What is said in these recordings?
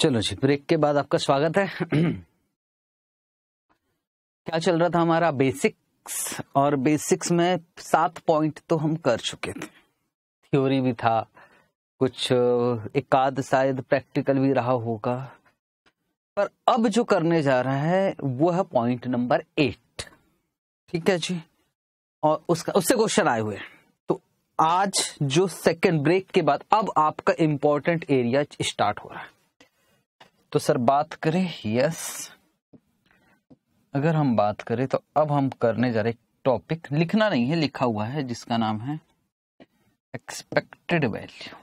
चलो जी ब्रेक के बाद आपका स्वागत है क्या चल रहा था हमारा बेसिक्स और बेसिक्स में सात पॉइंट तो हम कर चुके थे थ्योरी भी था कुछ एकाध शायद प्रैक्टिकल भी रहा होगा पर अब जो करने जा रहा है वो है पॉइंट नंबर एट ठीक है जी और उसका उससे क्वेश्चन आए हुए तो आज जो सेकंड ब्रेक के बाद अब आपका इंपॉर्टेंट एरिया स्टार्ट हो रहा है तो सर बात करें यस अगर हम बात करें तो अब हम करने जा रहे टॉपिक लिखना नहीं है लिखा हुआ है जिसका नाम है एक्सपेक्टेड वैल्यू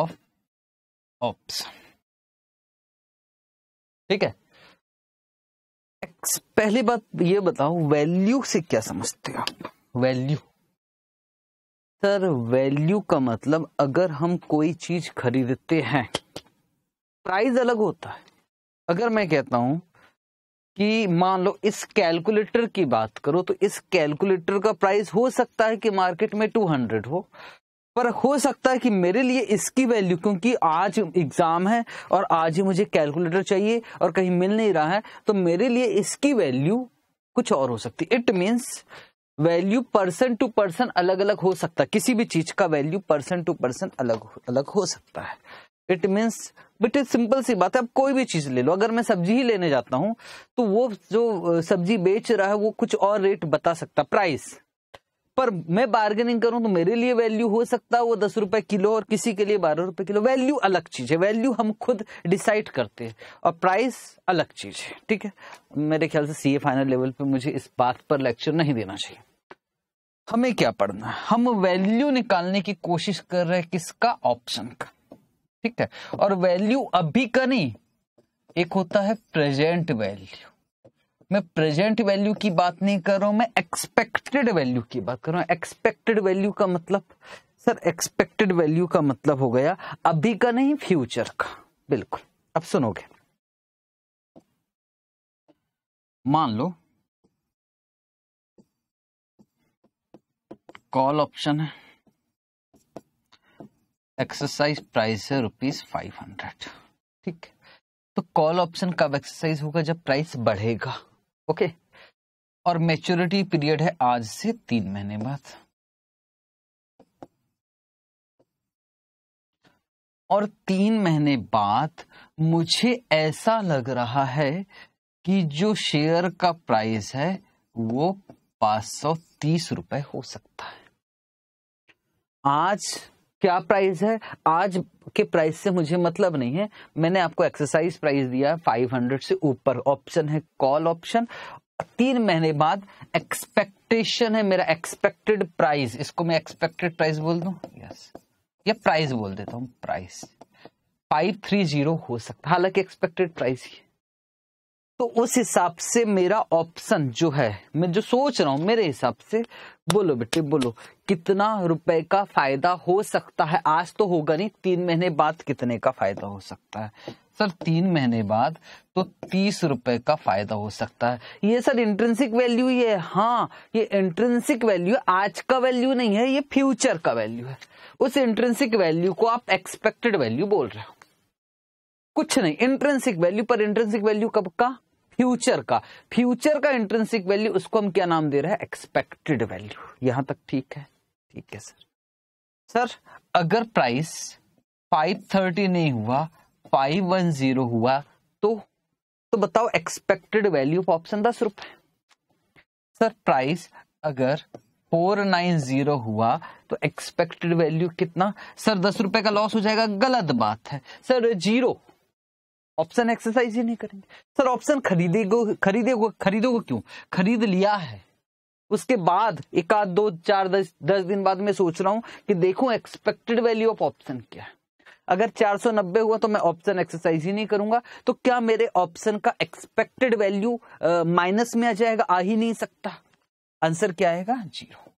ऑफ ऑप्शन ठीक है पहली बात ये बताओ वैल्यू से क्या समझते हो वैल्यू सर वैल्यू का मतलब अगर हम कोई चीज खरीदते हैं प्राइस अलग होता है अगर मैं कहता हूं कि मान लो इस कैलकुलेटर की बात करो तो इस कैलकुलेटर का प्राइस हो सकता है कि मार्केट में 200 हो पर हो सकता है कि मेरे लिए इसकी वैल्यू क्योंकि आज एग्जाम है और आज ही मुझे कैलकुलेटर चाहिए और कहीं मिल नहीं रहा है तो मेरे लिए इसकी वैल्यू कुछ और हो सकती it means value person to person अलग अलग हो सकता है किसी भी चीज का वैल्यू पर्सन टू पर्सन अलग अलग हो सकता है it means but it simple सी बात है आप कोई भी चीज ले लो अगर मैं सब्जी ही लेने जाता हूँ तो वो जो सब्जी बेच रहा है वो कुछ और रेट बता सकता प्राइस पर मैं बार्गेनिंग करूं तो मेरे लिए वैल्यू हो सकता है वो दस रुपए किलो और किसी के लिए बारह रुपए किलो वैल्यू अलग चीज है वैल्यू हम खुद डिसाइड करते हैं और प्राइस अलग चीज है ठीक है मेरे ख्याल से सीए फाइनल लेवल पे मुझे इस बात पर लेक्चर नहीं देना चाहिए हमें क्या पढ़ना है हम वैल्यू निकालने की कोशिश कर रहे हैं किसका ऑप्शन का ठीक है और वैल्यू अभी का नहीं एक होता है प्रेजेंट वैल्यू मैं प्रेजेंट वैल्यू की बात नहीं कर रहा हूं मैं एक्सपेक्टेड वैल्यू की बात कर रहा हूं एक्सपेक्टेड वैल्यू का मतलब सर एक्सपेक्टेड वैल्यू का मतलब हो गया अभी का नहीं फ्यूचर का बिल्कुल अब सुनोगे मान लो कॉल ऑप्शन है एक्सरसाइज प्राइस है रुपीज फाइव हंड्रेड ठीक तो कॉल ऑप्शन कब एक्सरसाइज होगा जब प्राइस बढ़ेगा ओके और मेच्योरिटी पीरियड है आज से तीन महीने बाद और तीन महीने बाद मुझे ऐसा लग रहा है कि जो शेयर का प्राइस है वो पांच सौ तीस रुपए हो सकता है आज क्या प्राइस है आज के प्राइस से मुझे मतलब नहीं है मैंने आपको एक्सरसाइज प्राइस दिया 500 से ऊपर ऑप्शन है कॉल ऑप्शन तीन महीने बाद एक्सपेक्टेशन है मेरा एक्सपेक्टेड प्राइस इसको मैं एक्सपेक्टेड प्राइस बोल दू यस या प्राइस बोल देता हूँ प्राइस जीरो हो सकता हालांकि एक्सपेक्टेड प्राइस ही तो उस हिसाब से मेरा ऑप्शन जो है मैं जो सोच रहा हूं मेरे हिसाब से बोलो बेटे बोलो कितना रुपए का फायदा हो सकता है आज तो होगा नहीं तीन महीने बाद कितने का फायदा हो सकता है सर तीन महीने बाद तो तीस रुपए का फायदा हो सकता है ये सर इंट्रेंसिक वैल्यू ये हाँ ये इंट्रेंसिक वैल्यू आज का वैल्यू नहीं है ये फ्यूचर का वैल्यू है उस इंट्रेंसिक वैल्यू को आप एक्सपेक्टेड वैल्यू बोल रहे हो कुछ नहीं इंट्रेंसिक वैल्यू पर इंट्रेंसिक वैल्यू कब का फ्यूचर का फ्यूचर का इंट्रेंसिक वैल्यू उसको हम क्या नाम दे रहे हैं एक्सपेक्टेड वैल्यू यहां तक ठीक है ठीक है सर सर अगर प्राइस 530 नहीं हुआ 510 हुआ तो तो बताओ एक्सपेक्टेड वैल्यू ऑफ ऑप्शन दस रुपए सर प्राइस अगर 490 हुआ तो एक्सपेक्टेड वैल्यू कितना सर दस रुपए का लॉस हो जाएगा गलत बात है सर जीरो ऑप्शन एक्सरसाइज ही नहीं करेंगे सर ऑप्शन खरीदे को खरीदे को खरीदोगे क्यों खरीद लिया है उसके बाद एक आध दो चार दस दस दिन बाद मैं सोच रहा हूं कि देखो एक्सपेक्टेड वैल्यू ऑफ ऑप्शन क्या है अगर 490 हुआ तो मैं ऑप्शन एक्सरसाइज ही नहीं करूंगा तो क्या मेरे ऑप्शन का एक्सपेक्टेड वैल्यू माइनस में आ जाएगा आ ही नहीं सकता आंसर क्या आएगा जीरो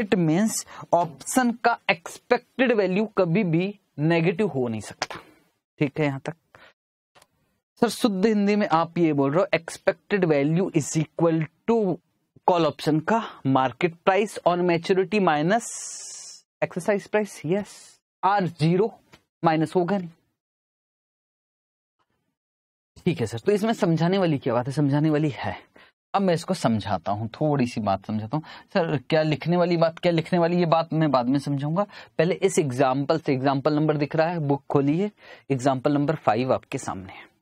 इट मीन्स ऑप्शन का एक्सपेक्टेड वैल्यू कभी भी नेगेटिव हो नहीं सकता ठीक है यहां तक सर शुद्ध हिंदी में आप ये बोल रहे हो expected value is equal to call option का market price on maturity minus exercise price yes are zero minus होगा नहीं ठीक है सर तो इसमें समझाने वाली क्या बात है समझाने वाली है अब मैं इसको समझाता हूँ थोड़ी सी बात समझाता हूँ सर क्या लिखने वाली बात क्या लिखने वाली ये बात मैं बाद में समझाऊंगा पहले इस एग्जाम्पल से एग्जाम्पल नंबर दिख रहा है बुक खोलिए एग्जाम्पल नंबर फाइव आपके सामने है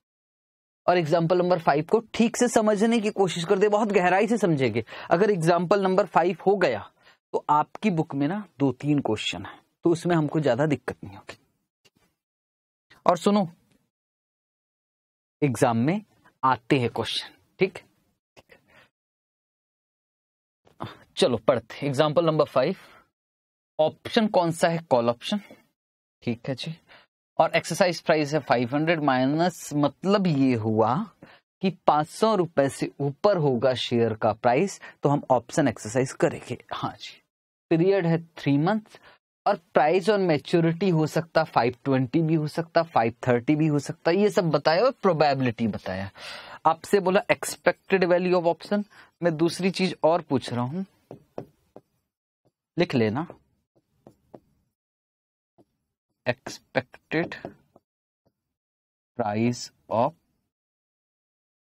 और एग्जाम्पल नंबर फाइव को ठीक से समझने की कोशिश कर दे बहुत गहराई से समझेंगे अगर एग्जाम्पल नंबर फाइव हो गया तो आपकी बुक में ना दो तीन क्वेश्चन है तो उसमें हमको ज्यादा दिक्कत नहीं होगी और सुनो एग्जाम में आते हैं क्वेश्चन ठीक चलो पढ़ते एग्जाम्पल नंबर फाइव ऑप्शन कौन सा है कॉल ऑप्शन ठीक है जी और एक्सरसाइज प्राइस है 500 माइनस मतलब ये हुआ कि पांच सौ रुपए से ऊपर होगा शेयर का प्राइस तो हम ऑप्शन एक्सरसाइज करेंगे हाँ जी पीरियड है थ्री मंथ और प्राइस ऑन मेच्योरिटी हो सकता 520 भी हो सकता 530 भी हो सकता ये सब बताया और प्रोबेबिलिटी बताया आपसे बोला एक्सपेक्टेड वैल्यू ऑफ ऑप्शन मैं दूसरी चीज और पूछ रहा हूं लिख लेना expected price of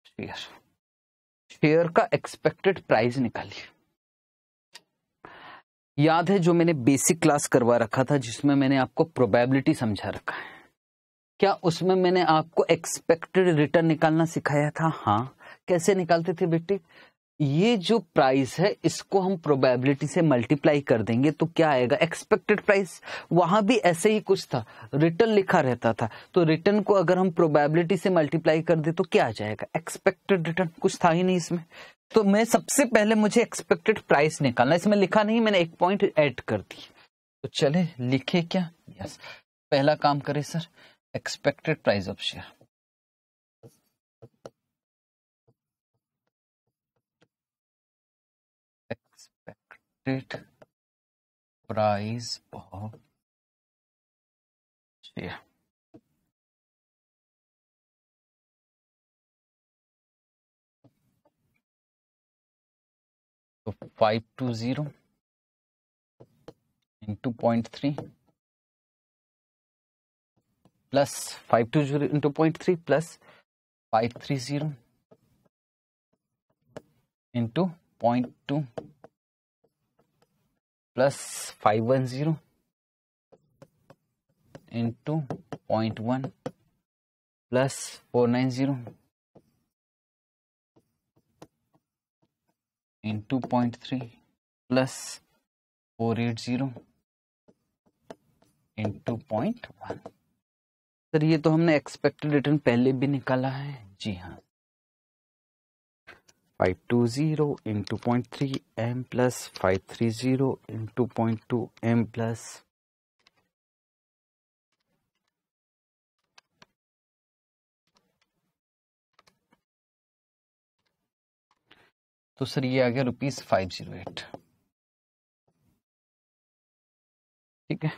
share share का एक्सपेक्टेड प्राइस निकालिए याद है जो मैंने बेसिक क्लास करवा रखा था जिसमें मैंने आपको प्रोबेबिलिटी समझा रखा है क्या उसमें मैंने आपको एक्सपेक्टेड रिटर्न निकालना सिखाया था हाँ कैसे निकालते थे बेटी ये जो प्राइस है इसको हम प्रोबेबिलिटी से मल्टीप्लाई कर देंगे तो क्या आएगा एक्सपेक्टेड प्राइस वहां भी ऐसे ही कुछ था रिटर्न लिखा रहता था तो रिटर्न को अगर हम प्रोबेबिलिटी से मल्टीप्लाई कर दे तो क्या आ जाएगा एक्सपेक्टेड रिटर्न कुछ था ही नहीं इसमें तो मैं सबसे पहले मुझे एक्सपेक्टेड प्राइस निकालना इसमें लिखा नहीं मैंने एक पॉइंट एड कर दी तो चले लिखे क्या यस पहला काम करे sir expected price of share expected price of share तो five two zero into point three plus five two zero into point three plus five three zero into point two plus five one zero into point one plus four nine zero into point three plus four eight zero into point one sir ये तो हमने expected return पहले भी निकाला है जी हाँ 520 into 0.3 m plus 530 into 0.2 m plus तो sir ये आ गया रुपीज फाइव जीरो एट ठीक है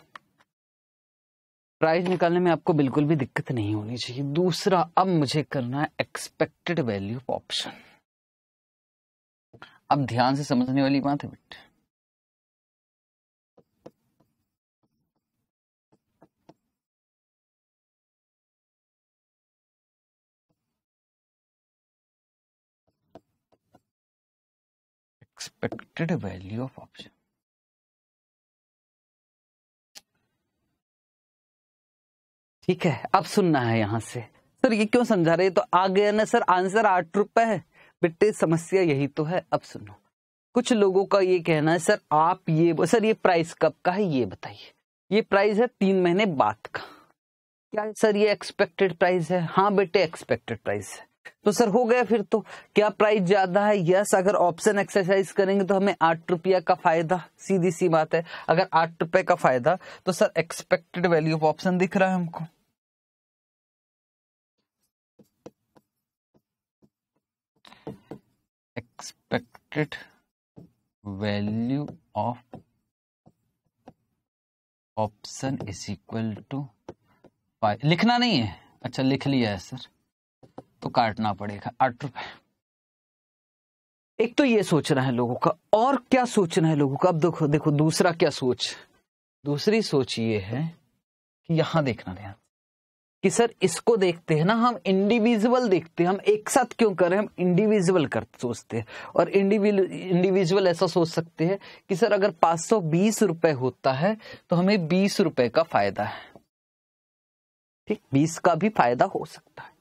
प्राइस निकालने में आपको बिल्कुल भी दिक्कत नहीं होनी चाहिए दूसरा अब मुझे करना है एक्सपेक्टेड वैल्यू ऑप्शन अब ध्यान से समझने वाली बात है बेटे एक्सपेक्टेड वैल्यू ऑफ ऑप्शन ठीक है अब सुनना है यहां से सर ये क्यों समझा रहे तो आ गया ना सर आंसर आठ रुपए है बेटे समस्या यही तो है अब सुनो कुछ लोगों का ये कहना है सर आप ये सर ये प्राइस कब का है ये बताइए ये प्राइस है तीन महीने बाद का क्या सर ये एक्सपेक्टेड प्राइस है हाँ बेटे एक्सपेक्टेड प्राइस है तो सर हो गया फिर तो क्या प्राइस ज्यादा है यस अगर ऑप्शन एक्सरसाइज करेंगे तो हमें आठ रुपया का फायदा सीधी सी बात है अगर आठ रुपए का फायदा तो sir expected value of option दिख रहा है हमको expected value of option is equal to pi लिखना नहीं है अच्छा लिख लिया है सर तो काटना पड़ेगा आठ रुपए एक तो ये सोचना है लोगों का और क्या सोचना है लोगों का अब देखो देखो दूसरा क्या सोच दूसरी सोच ये है कि यहां देखना ध्यान कि सर इसको देखते हैं ना हम इंडिविजुअल देखते हैं हम एक साथ क्यों करें हम इंडिविजुअल कर सोचते हैं और इंडिविजुअल ऐसा सोच सकते हैं कि सर अगर पांच सौ बीस रुपए होता है तो हमें बीस रुपए का फायदा है ठीक बीस का भी फायदा हो सकता है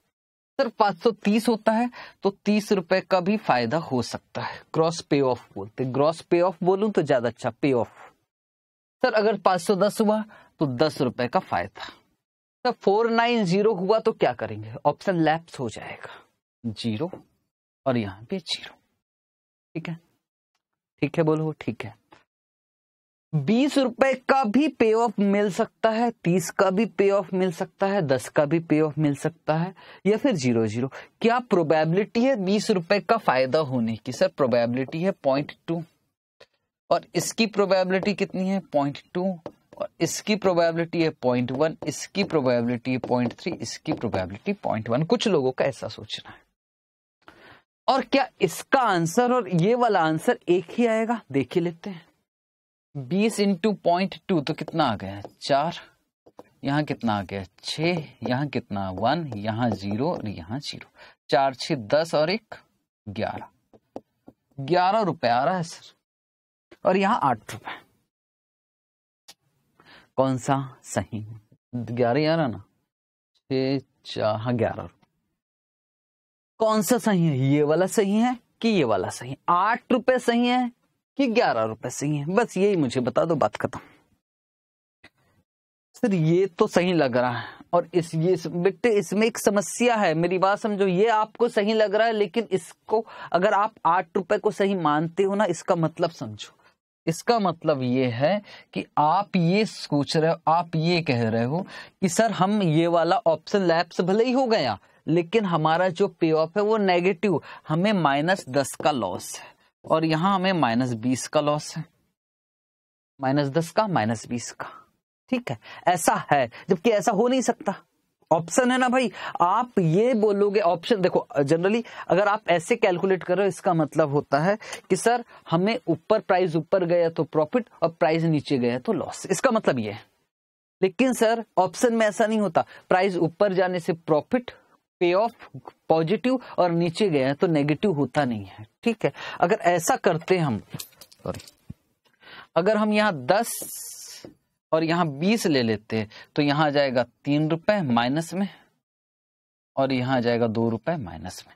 सर पांच सौ तीस होता है तो तीस रुपए का भी फायदा हो सकता है ग्रॉस पे ऑफ बोलते ग्रॉस पे ऑफ बोलू तो ज्यादा अच्छा पे ऑफ सर अगर पांच सौ दस हुआ तो दस रुपए का फायदा फोर नाइन जीरो हुआ तो क्या करेंगे ऑप्शन लैप्स हो जाएगा जीरो और यहां पे जीरो ठीक है ठीक है बोलो ठीक है बीस रुपए का भी पे ऑफ मिल सकता है तीस का भी पे ऑफ मिल सकता है दस का भी पे ऑफ मिल सकता है या फिर जीरो जीरो क्या प्रोबेबिलिटी है बीस रुपए का फायदा होने की सर प्रोबेबिलिटी है पॉइंट टू और इसकी प्रोबेबिलिटी कितनी है पॉइंट टू और इसकी प्रोबेबिलिटी है पॉइंट वन इसकी प्रोबेबिलिटी है पॉइंट थ्री इसकी प्रोबेबिलिटी पॉइंट वन कुछ लोगों का ऐसा सोचना है और क्या इसका आंसर और ये वाला आंसर एक ही आएगा देख ही लेते हैं बीस इंटू पॉइंट टू तो कितना आ गया चार यहां कितना आ गया छ यहां कितना वन यहां जीरो और यहां जीरो चार छ दस और एक ग्यारह ग्यारह रुपए आ रहा है सर और यहां आठ रुपए कौन सा सही है ग्यारह ग्यारह ना छ चाह हाँ, ग्यारह कौन सा सही है ये वाला सही है कि ये वाला सही है आठ रुपए सही है कि ग्यारह रुपए सही है बस यही मुझे बता दो बात खत्म सर ये तो सही लग रहा है और इस ये बेटे इसमें एक समस्या है मेरी बात समझो ये आपको सही लग रहा है लेकिन इसको अगर आप आठ रुपए को सही मानते हो ना इसका मतलब समझो इसका मतलब ये है कि आप ये सोच रहे हो आप ये कह रहे हो कि सर हम ये वाला ऑप्शन लैप्स भले ही हो गया लेकिन हमारा जो पे ऑफ है वो नेगेटिव हमें माइनस दस का लॉस है और यहां हमें माइनस बीस का लॉस है माइनस दस का माइनस बीस का ठीक है ऐसा है जबकि ऐसा हो नहीं सकता ऑप्शन है ना भाई आप ये बोलोगे ऑप्शन देखो जनरली अगर आप ऐसे कैलकुलेट कर रहे हो इसका मतलब होता है कि सर हमें ऊपर प्राइस ऊपर गया तो प्रॉफिट और प्राइस नीचे गया तो लॉस इसका मतलब ये है लेकिन सर ऑप्शन में ऐसा नहीं होता प्राइस ऊपर जाने से प्रॉफिट पे ऑफ पॉजिटिव और नीचे गया तो नेगेटिव होता नहीं है ठीक है अगर ऐसा करते हम सॉरी अगर हम यहां दस और यहां बीस ले लेते तो यहां आ जाएगा तीन रुपए माइनस में और यहां आ जाएगा दो रुपए माइनस में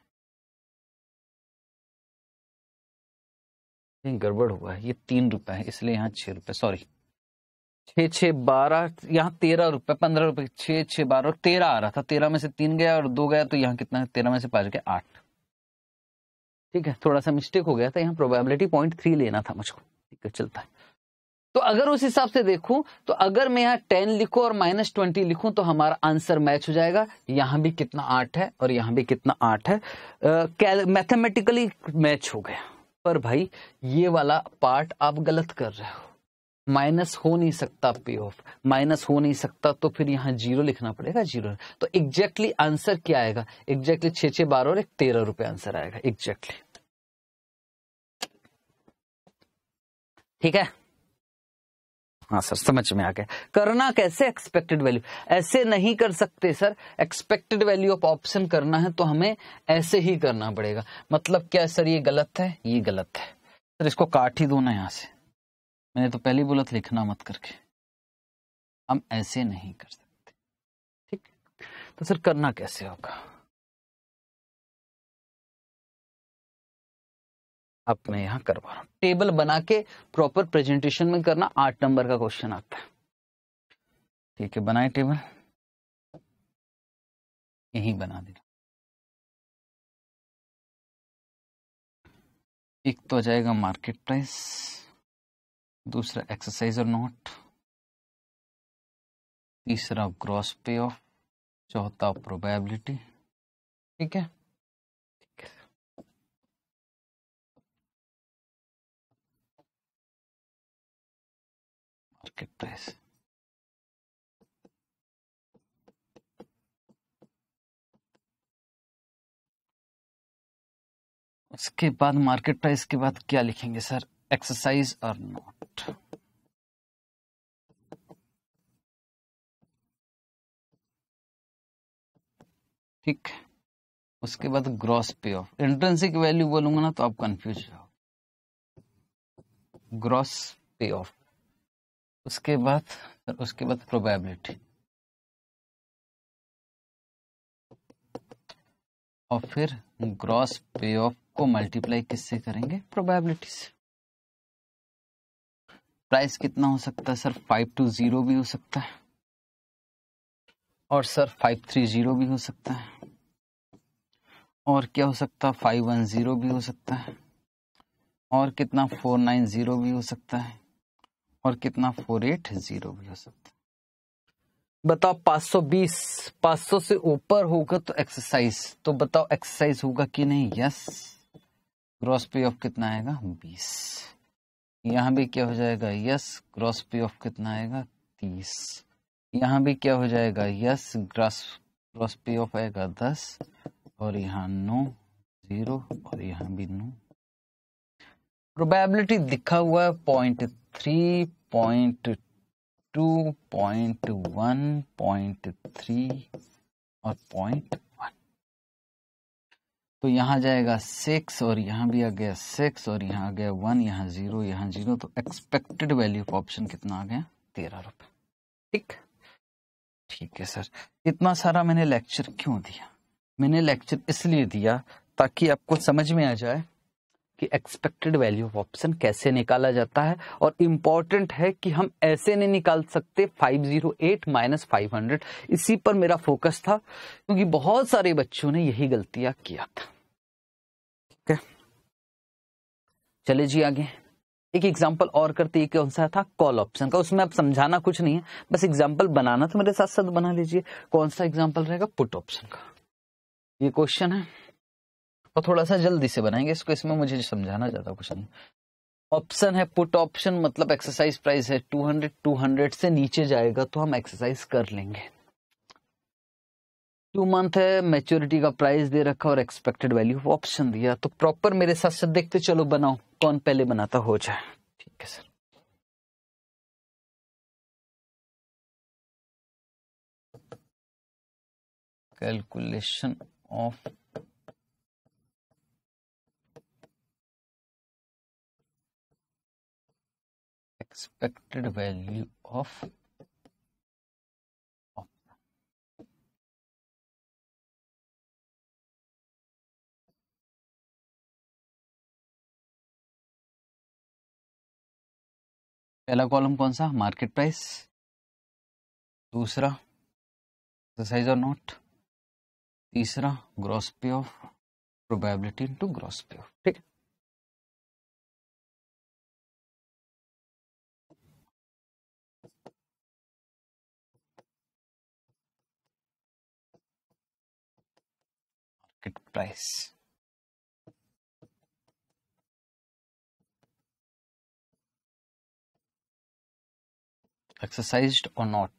गड़बड़ हुआ है ये तीन रुपए है इसलिए यहां छह रुपए सॉरी छह छह बारह यहां तेरह रुपए पंद्रह रुपए छह छह बारह तेरह आ रहा था तेरह में से तीन गया और दो गया तो यहां कितना है तेरह में से पांच गया आठ ठीक है थोड़ा सा मिस्टेक हो गया था यहाँ प्रोबेबिलिटी पॉइंट थ्री लेना था मुझको ठीक है चलता है तो अगर उस हिसाब से देखूं तो अगर मैं यहाँ टेन लिखूं और माइनस ट्वेंटी लिखूं तो हमारा आंसर मैच हो जाएगा यहां भी कितना आठ है और यहां भी कितना आठ है मैथमेटिकली मैच हो गया पर भाई ये वाला पार्ट आप गलत कर रहे हो माइनस हो नहीं सकता पे ऑफ माइनस हो नहीं सकता तो फिर यहाँ जीरो लिखना पड़ेगा जीरो तो एग्जैक्टली आंसर क्या आएगा एग्जैक्टली छे छह बारह और एक तेरह रुपए आंसर आएगा एग्जैक्टली ठीक है हाँ सर समझ में आ गया करना कैसे एक्सपेक्टेड वैल्यू ऐसे नहीं कर सकते sir expected value of option करना है तो हमें ऐसे ही करना पड़ेगा मतलब क्या सर ये गलत है ये गलत है सर इसको काट ही दो ना यहां से मैंने तो पहली बोला था लिखना मत करके हम ऐसे नहीं कर सकते ठीक तो सर करना कैसे होगा अब मैं यहां करवा रहा हूं टेबल बना के प्रॉपर प्रेजेंटेशन में करना आठ नंबर का क्वेश्चन आता है ठीक है बनाए टेबल यही बना देना एक तो आ जाएगा मार्केट प्राइस दूसरा एक्सरसाइज और नोट तीसरा ग्रॉस पे ऑफ चौथा प्रोबेबिलिटी ठीक है que price उसके बाद मार्केट प्राइस के बाद क्या लिखेंगे सर एक्सरसाइज और नोट ठीक उसके बाद ग्रॉस पे ऑफ इंट्रेंसिक वैल्यू बोलूंगा ना तो आप कंफ्यूज हो ग्रॉस पे ऑफ उसके बाद फिर उसके बाद प्रोबेबिलिटी और फिर ग्रॉस पे ऑफ को मल्टीप्लाई किससे करेंगे प्रोबेबिलिटी से प्राइस कितना हो सकता है सर फाइव टू जीरो भी हो सकता है और सर फाइव थ्री जीरो भी हो सकता है और क्या हो सकता है फाइव वन जीरो भी हो सकता है और कितना फोर नाइन जीरो भी हो सकता है और कितना फोर एट जीरो भी हो सकता है बताओ 520 500 से ऊपर होगा तो एक्सरसाइज तो बताओ एक्सरसाइज होगा कि नहीं यस ग्रॉस पे ऑफ कितना आएगा 20 यहां भी क्या हो जाएगा यस ग्रॉस पे ऑफ कितना आएगा 30 यहां भी क्या हो जाएगा yes gross gross payoff आएगा 10 और यहां नो जीरो और यहां भी नो प्रोबेबिलिटी दिखा हुआ है point three point two point one point three और पॉइंट वन तो यहां जाएगा सिक्स और यहां भी आ गया सिक्स और यहाँ आ गया वन यहाँ जीरो यहाँ जीरो तो एक्सपेक्टेड वैल्यू का ऑप्शन कितना आ गया तेरह रुपए ठीक ठीक है सर इतना सारा मैंने लेक्चर क्यों दिया मैंने लेक्चर इसलिए दिया ताकि आपको समझ में आ जाए कि एक्सपेक्टेड वैल्यू ऑफ ऑप्शन कैसे निकाला जाता है और इम्पॉर्टेंट है कि हम ऐसे नहीं निकाल सकते 508 माइनस फाइव इसी पर मेरा फोकस था क्योंकि बहुत सारे बच्चों ने यही गलतियां किया था ठीक है चले जी आगे एक एग्जाम्पल और करते हैं कौन सा था कॉल ऑप्शन का उसमें आप समझाना कुछ नहीं है बस एग्जाम्पल बनाना तो मेरे साथ साथ बना लीजिए कौन सा एग्जाम्पल रहेगा पुट ऑप्शन का ये क्वेश्चन है और थोड़ा सा जल्दी से बनाएंगे इसको इसमें मुझे समझाना ज्यादा कुछ नहीं ऑप्शन है पुट ऑप्शन मतलब एक्सरसाइज प्राइस है 200 200 से नीचे जाएगा तो हम एक्सरसाइज कर लेंगे टू मंथ है मेच्योरिटी का प्राइस दे रखा और एक्सपेक्टेड वैल्यू ऑप्शन दिया तो प्रॉपर मेरे साथ साथ देखते चलो बनाओ कौन पहले बनाता हो जाए ठीक है sir calculation of expected value of पहला कॉलम कौन सा मार्केट प्राइस दूसरा एक्सरसाइज और नोट तीसरा gross payoff probability into gross payoff ठीक है space exercised or not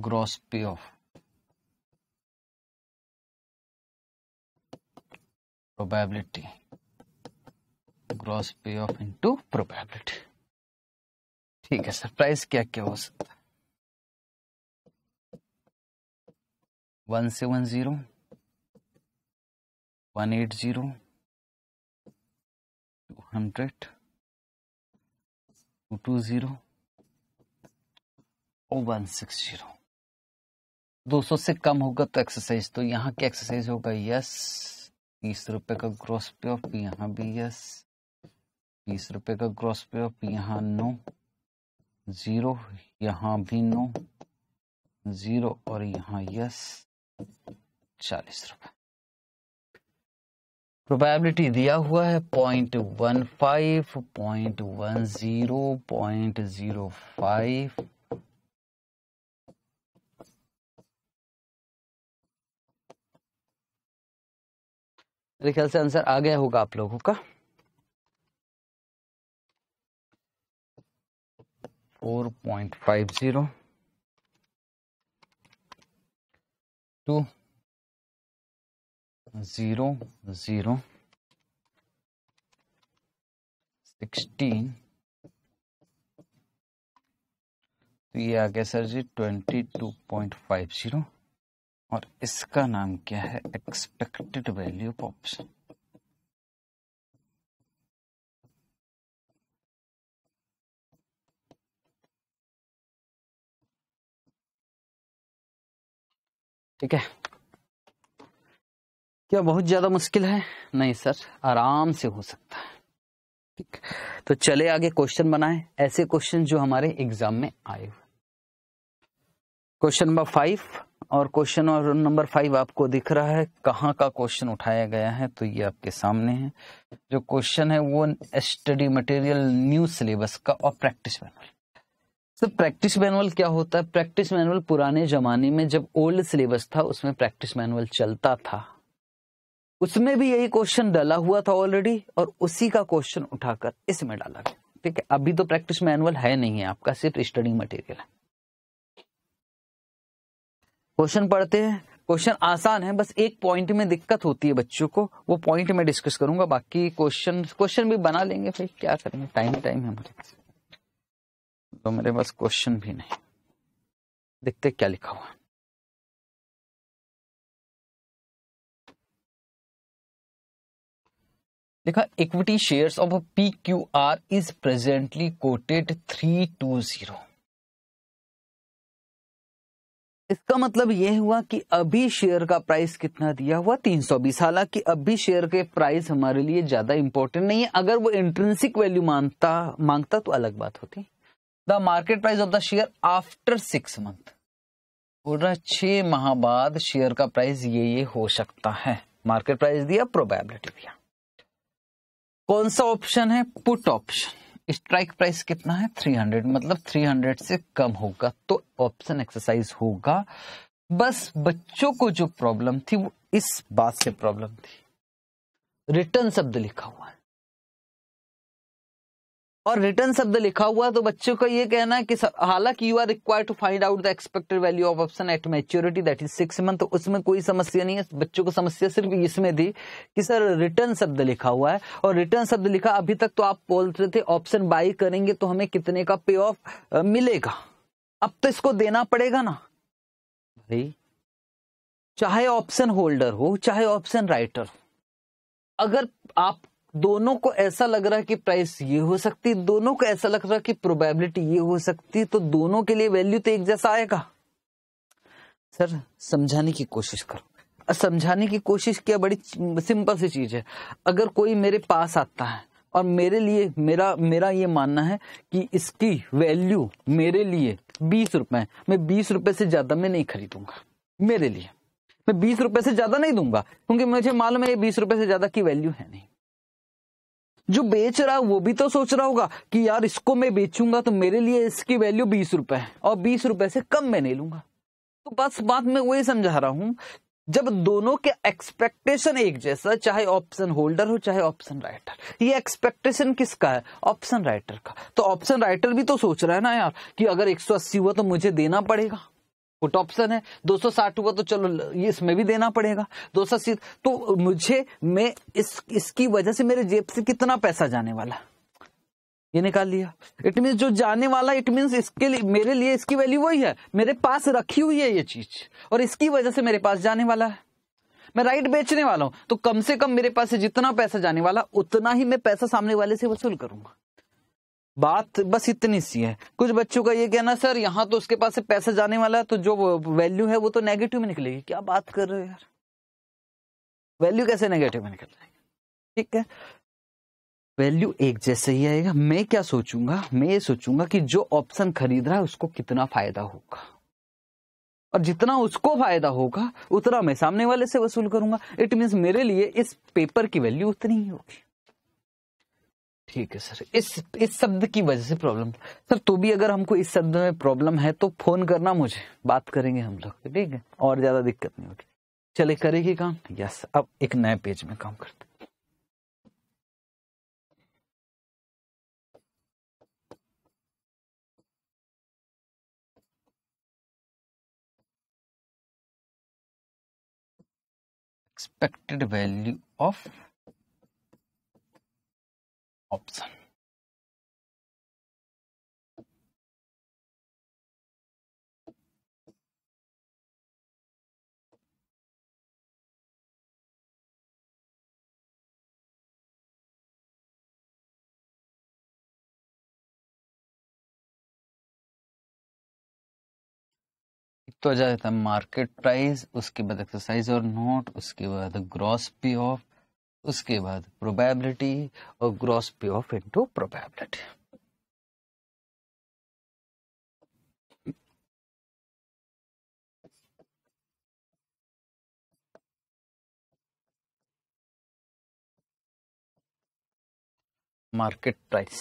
gross payoff probability gross payoff into probability ठीक है सर प्राइस क्या क्या हो सकता है one seven zero one eight zero two hundred two two zero और वन सिक्स जीरो दो सौ से कम होगा तो एक्सरसाइज तो यहाँ की एक्सरसाइज होगा यस तीस रुपए का ग्रॉस पे ऑफ यहाँ भी यस तीस रुपए का ग्रॉस पे ऑफ यहाँ नो जीरो यहाँ भी नो जीरो और यहाँ यस चालीस रुपए प्रोबेबिलिटी दिया हुआ है point one five point one zero point zero five मेरे ख्याल से आंसर आ गया होगा आप लोगों का four point five zero two zero zero sixteen तो ये आ गया सर जी twenty two point five zero और इसका नाम क्या है एक्सपेक्टेड वैल्यू ऑफ ऑप्शन ठीक है क्या बहुत ज्यादा मुश्किल है नहीं सर आराम से हो सकता है ठीक तो चले आगे क्वेश्चन बनाए ऐसे क्वेश्चन जो हमारे एग्जाम में आए हुए क्वेश्चन नंबर फाइव और क्वेश्चन नंबर फाइव आपको दिख रहा है कहाँ का क्वेश्चन उठाया गया है तो ये आपके सामने है जो क्वेश्चन है वो स्टडी मटेरियल न्यू सिलेबस का और practice manual sir practice manual क्या होता है प्रैक्टिस मैनुअल पुराने जमाने में जब ओल्ड सिलेबस था उसमें प्रैक्टिस मैनुअल चलता था उसमें भी यही क्वेश्चन डाला हुआ था ऑलरेडी और उसी का क्वेश्चन उठाकर इसमें डाला गया ठीक है अभी तो प्रैक्टिस मैनुअल है नहीं है आपका सिर्फ स्टडी मटेरियल है क्वेश्चन पढ़ते हैं क्वेश्चन आसान है बस एक पॉइंट में दिक्कत होती है बच्चों को वो पॉइंट में डिस्कस करूंगा बाकी क्वेश्चन क्वेश्चन भी बना लेंगे फिर क्या करेंगे टाइम टाइम है हमारे पास तो मेरे पास क्वेश्चन भी नहीं देखते क्या लिखा हुआ है equity shares of P Q R is presently quoted three two zero इसका मतलब यह हुआ कि अभी शेयर का प्राइस कितना दिया हुआ 320 हालांकि अभी शेयर के प्राइस हमारे लिए ज्यादा इंपॉर्टेंट नहीं है अगर वो इंट्रेंसिक वैल्यू मानता मांगता तो अलग बात होती the market price of the share after six month बोल रहा है छह माह बाद शेयर का प्राइस ये ये हो सकता है मार्केट प्राइस दिया प्रोबेबिलिटी दिया कौन सा ऑप्शन है पुट ऑप्शन स्ट्राइक प्राइस कितना है 300 मतलब 300 से कम होगा तो ऑप्शन एक्सरसाइज होगा बस बच्चों को जो प्रॉब्लम थी वो इस बात से प्रॉब्लम थी रिटर्न शब्द लिखा हुआ है और रिटर्न शब्द लिखा हुआ तो बच्चों का ये कहना है कि हालांकि you are require to find out the expected value of option at maturity that is six month तो उसमें कोई समस्या नहीं है बच्चों को समस्या सिर्फ इसमें थी कि सर रिटर्न शब्द लिखा हुआ है और रिटर्न शब्द लिखा अभी तक तो आप बोल रहे थे ऑप्शन बाई करेंगे तो हमें कितने का पे ऑफ मिलेगा अब तो इसको देना पड़ेगा ना भाई चाहे ऑप्शन होल्डर हो चाहे ऑप्शन राइटर अगर आप दोनों को ऐसा लग रहा है कि प्राइस ये हो सकती दोनों को ऐसा लग रहा है कि प्रोबेबिलिटी ये हो सकती तो दोनों के लिए वैल्यू तो एक जैसा आएगा सर समझाने की कोशिश करो समझाने की कोशिश किया बड़ी सिंपल सी चीज है अगर कोई मेरे पास आता है और मेरे लिए मेरा मेरा ये मानना है कि इसकी वैल्यू मेरे लिए बीस रुपए मैं बीस रुपए से ज्यादा मैं नहीं खरीदूंगा मेरे लिए मैं बीस रुपए से ज्यादा नहीं दूंगा क्योंकि मुझे मालूम है ये बीस रुपए से ज्यादा की वैल्यू है नहीं जो बेच रहा है वो भी तो सोच रहा होगा कि यार इसको मैं बेचूंगा तो मेरे लिए इसकी वैल्यू बीस रुपए है और बीस रुपए से कम मैं नहीं लूंगा तो बस बात मैं वही समझा रहा हूं जब दोनों के एक्सपेक्टेशन एक जैसा चाहे ऑप्शन होल्डर हो चाहे ऑप्शन राइटर ये एक्सपेक्टेशन किसका है ऑप्शन राइटर का तो ऑप्शन राइटर भी तो सोच रहा है ना यार कि अगर 180 हुआ तो मुझे देना पड़ेगा पुट ऑप्शन है साठ हुआ तो चलो ये इसमें भी देना पड़ेगा 260 तो मुझे मैं इस इसकी वजह से मेरे जेब से कितना पैसा जाने वाला ये निकाल लिया इट मीन जो जाने वाला इट मीन इसके लिए मेरे लिए इसकी वैल्यू वही है मेरे पास रखी हुई है ये चीज और इसकी वजह से मेरे पास जाने वाला है मैं राइट बेचने वाला हूं तो कम से कम मेरे पास जितना पैसा जाने वाला उतना ही मैं पैसा सामने वाले से वसूल करूंगा बात बस इतनी सी है कुछ बच्चों का ये कहना सर यहाँ तो उसके पास से पैसा जाने वाला है तो जो वैल्यू है वो तो नेगेटिव में निकलेगी क्या बात कर रहे हो यार वैल्यू कैसे नेगेटिव में निकल जाएगी ठीक है वैल्यू एक जैसे ही आएगा मैं क्या सोचूंगा मैं ये सोचूंगा कि जो ऑप्शन खरीद रहा है उसको कितना फायदा होगा और जितना उसको फायदा होगा उतना मैं सामने वाले से वसूल करूंगा इट मीन्स मेरे लिए इस पेपर की वैल्यू उतनी ही होगी ठीक है सर इस इस शब्द की वजह से प्रॉब्लम सर तो भी अगर हमको इस शब्द में प्रॉब्लम है तो फोन करना मुझे बात करेंगे हम लोग ठीक है और ज्यादा दिक्कत नहीं होगी चले करेगी काम यस अब एक नए पेज में काम करते expected value of Ops. तो आ जाता है मार्केट प्राइस उसके बाद एक्सरसाइज और नोट उसके बाद ग्रॉस पी ऑफ उसके बाद प्रोबेबिलिटी और gross payoff into probability market price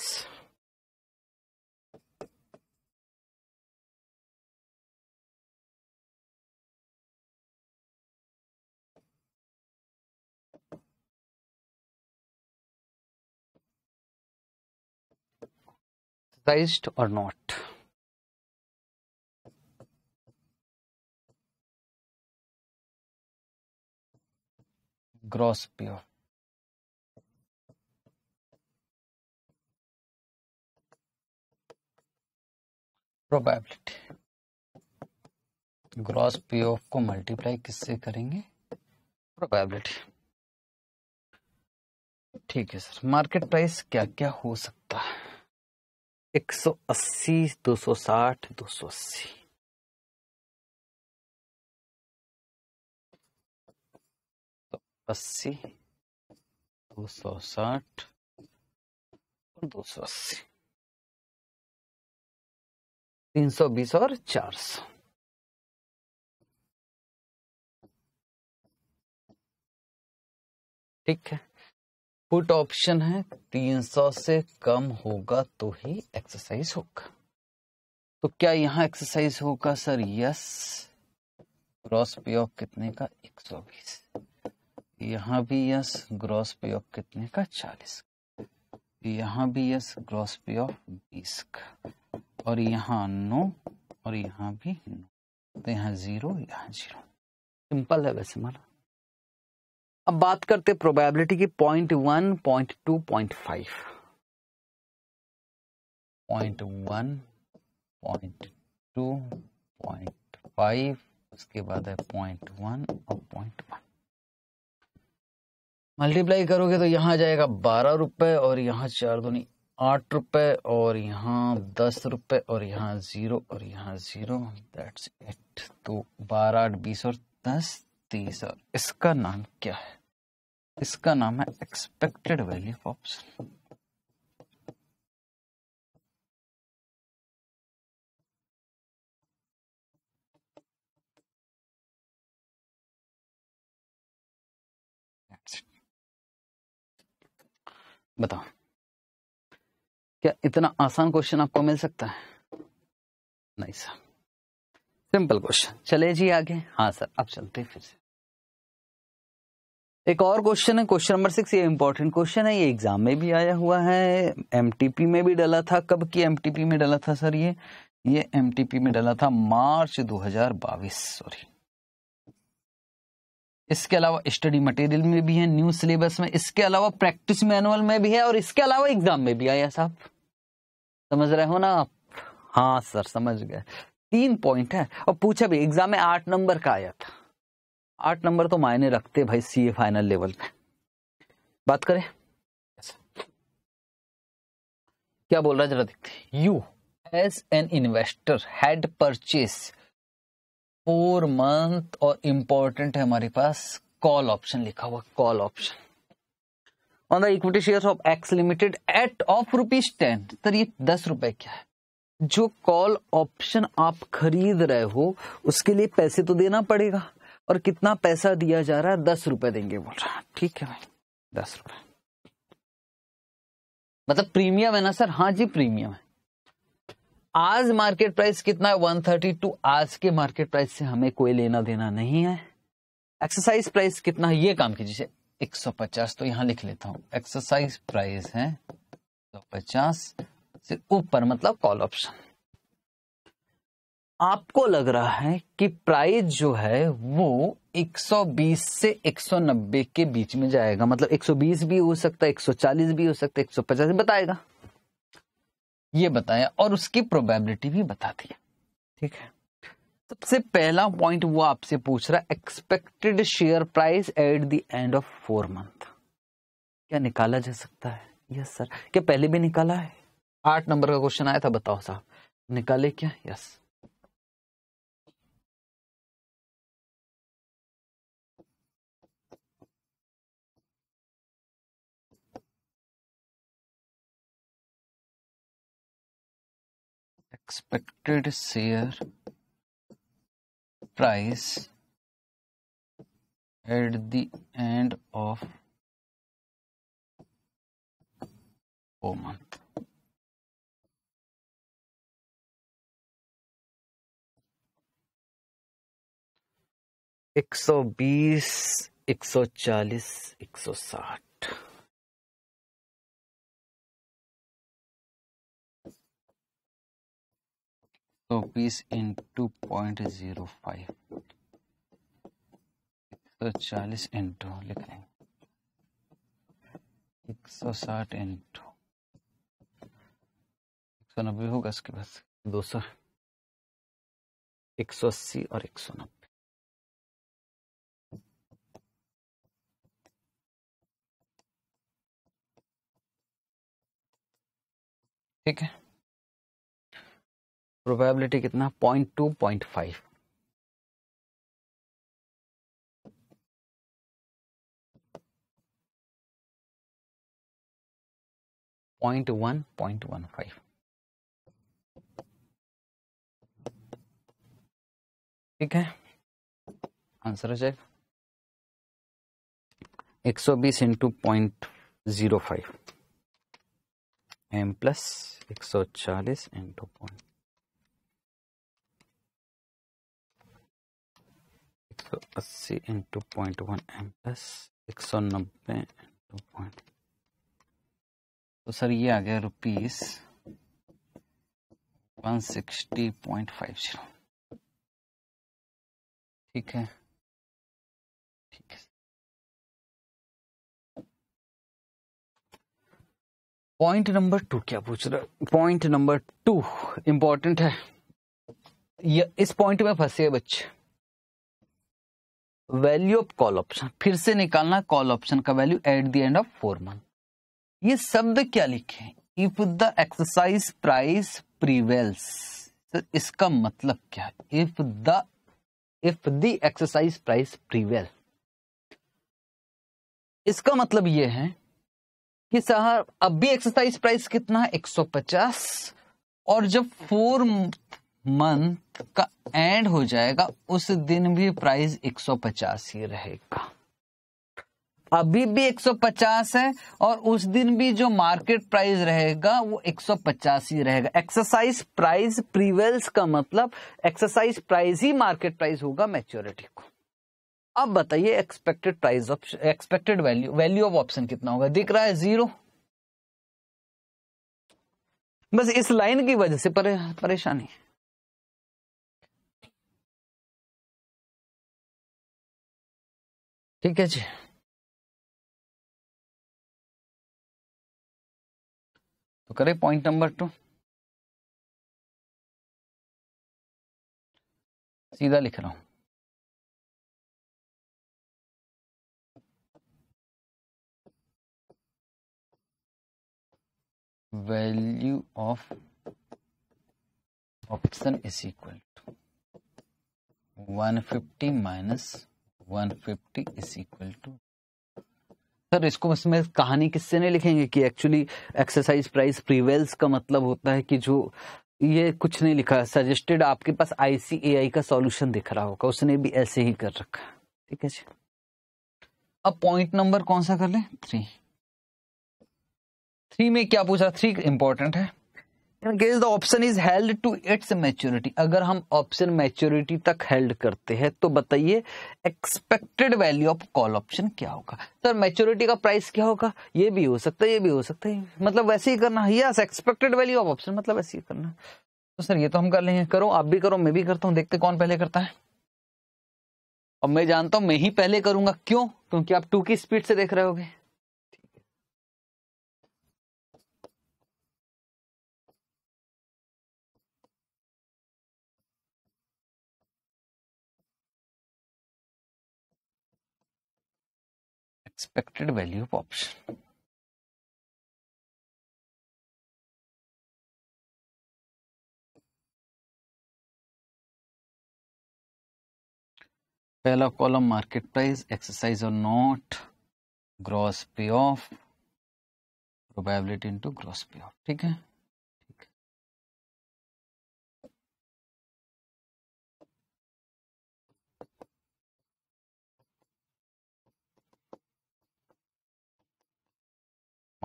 surprised और not gross pure probability gross payoff को मल्टीप्लाई किससे करेंगे प्रोबेबिलिटी ठीक है सर मार्केट प्राइस क्या क्या हो सकता है 180, 260, 280 तो अस्सी दो सौ साठ और दो सौ अस्सी तीन सौ बीस और चार सौ ठीक है पुट ऑप्शन है 300 से कम होगा तो ही एक्सरसाइज होगा तो क्या यहाँ एक्सरसाइज होगा sir yes gross payoff कितने का 120 यहां भी यस ग्रॉस पे ऑफ कितने का 40 यहां भी यस ग्रॉस पे ऑफ 20 का और यहां नो और यहाँ भी नो तो यहां जीरो यहाँ जीरो सिंपल है वैसे माना अब बात करते हैं प्रोबेबिलिटी की point one point two point five point one point two point five उसके बाद है पॉइंट वन और पॉइंट वन मल्टीप्लाई करोगे तो यहां जाएगा बारह रुपए और यहाँ चार दूनी आठ रुपए और यहाँ दस रुपए और यहाँ जीरो और यहाँ जीरो दैट्स इट तो बारह आठ बीस और दस तीसरा इसका नाम क्या है इसका नाम है एक्सपेक्टेड वैल्यू ऑप्शन बताओ क्या इतना आसान क्वेश्चन आपको मिल सकता है नहीं सर सिंपल क्वेश्चन चले जी आगे हाँ सर अब चलते हैं फिर से एक और क्वेश्चन है क्वेश्चन नंबर सिक्स ये इंपॉर्टेंट क्वेश्चन है ये एग्जाम में भी आया हुआ है एमटीपी में भी डला था कब की एमटीपी में डला था सर ये ये एमटीपी में डला था मार्च 2022 सॉरी इसके अलावा स्टडी मटेरियल में भी है न्यू सिलेबस में इसके अलावा प्रैक्टिस मैनुअल में भी है और इसके अलावा एग्जाम में भी आया साहब समझ रहे हो ना आप हाँ सर समझ गए तीन पॉइंट है और पूछा भी एग्जाम में आठ नंबर का आया था आठ नंबर तो मायने रखते भाई सीए फाइनल लेवल में बात करें क्या बोल रहा है जरा देखते you as an investor had purchase four month और इंपॉर्टेंट है हमारे पास कॉल ऑप्शन लिखा हुआ call option on the equity share of X limited at of rupees ten sir ये दस रुपए क्या है जो कॉल ऑप्शन आप खरीद रहे हो उसके लिए पैसे तो देना पड़ेगा और कितना पैसा दिया जा रहा है दस रुपए देंगे बोल रहा है ठीक है भाई दस रुपए मतलब प्रीमियम है ना सर हाँ जी प्रीमियम है आज मार्केट प्राइस कितना है वन थर्टी टू आज के मार्केट प्राइस से हमें कोई लेना देना नहीं है एक्सरसाइज प्राइस कितना है ये काम कीजिए 150 तो यहां लिख लेता हूं एक्सरसाइज प्राइस है 150 से ऊपर मतलब कॉल ऑप्शन आपको लग रहा है कि प्राइस जो है वो 120 से 190 के बीच में जाएगा मतलब 120 भी हो सकता है 140 भी हो सकता है 150 बताएगा ये बताया और उसकी प्रोबेबिलिटी भी बता दिया ठीक है सबसे पहला पॉइंट वो आपसे पूछ रहा है expected share price at the end of four month क्या निकाला जा सकता है यस सर क्या पहले भी निकाला है आठ नंबर का क्वेश्चन आया था बताओ साहब निकाले क्या yes expected share price at the end of o month एक सौ 160 So piece in सौ 140 इंटू लिख लेंगे साठ इंटू नब्बे होगा इसके एक सौ अस्सी और नब्बे ठीक है प्रोबेबिलिटी कितना point two point five point one point one five ठीक है आंसर हो जाएगा एक सौ बीस into point zero five M plus एक सौ चालीस इंटू पॉइंट एक सौ अस्सी into point one M plus एक सौ नब्बे इंटू पॉइंट तो सर ये आ गया rupees one sixty point five zero ठीक है पॉइंट नंबर टू क्या पूछ रहे पॉइंट नंबर टू इंपॉर्टेंट है ये इस पॉइंट में फंसे है बच्चे वैल्यू ऑफ कॉल ऑप्शन फिर से निकालना कॉल ऑप्शन का value at the end of four month ये शब्द क्या लिखे if the exercise price prevails इसका मतलब क्या है if the if the exercise price prevail इसका मतलब ये है कि सर अब भी एक्सरसाइज प्राइस कितना है 150 और जब फोर मंथ का एंड हो जाएगा उस दिन भी प्राइस 150 ही रहेगा अभी भी 150 है और उस दिन भी जो मार्केट प्राइस रहेगा वो 150 ही रहेगा एक्सरसाइज प्राइस प्रीवेल्स का मतलब एक्सरसाइज प्राइस ही मार्केट प्राइस होगा मैच्योरिटी को अब बताइए expected price option expected value value of option कितना होगा दिख रहा है जीरो बस इस लाइन की वजह से परे, परेशानी है ठीक है जी तो करें पॉइंट नंबर टू सीधा लिख रहा हूं value of option is equal to 150 minus 150 is equal to sir इसको इसमें कहानी किससे नहीं लिखेंगे कि एक्चुअली एक्सरसाइज प्राइस प्रीवेल्स का मतलब होता है कि जो ये कुछ नहीं लिखा सजेस्टेड आपके पास आईसीएआई का सॉल्यूशन दिख रहा होगा उसने भी ऐसे ही कर रखा ठीक है जी अब पॉइंट नंबर कौन सा कर ले थ्री थ्री में क्या पूछा थ्री इंपॉर्टेंट है in case the option is held to its maturity अगर हम ऑप्शन मैच्योरिटी तक हेल्ड करते हैं तो बताइए expected value of call option क्या होगा सर मैच्योरिटी का प्राइस क्या होगा ये भी हो सकता है ये भी हो सकता है मतलब वैसे ही करना yes expected value of option मतलब वैसे ही करना तो सर ये तो हम कर लेंगे करो आप भी करो मैं भी करता हूँ देखते कौन पहले करता है और मैं जानता हूं मैं ही पहले करूंगा क्यों क्योंकि आप टू की स्पीड से देख रहे होगे एक्सपेक्टेड वैल्यू ऑफ ऑप्शन पहला कॉलम मार्केट प्राइस एक्सरसाइज और not gross payoff probability into gross payoff ठीक है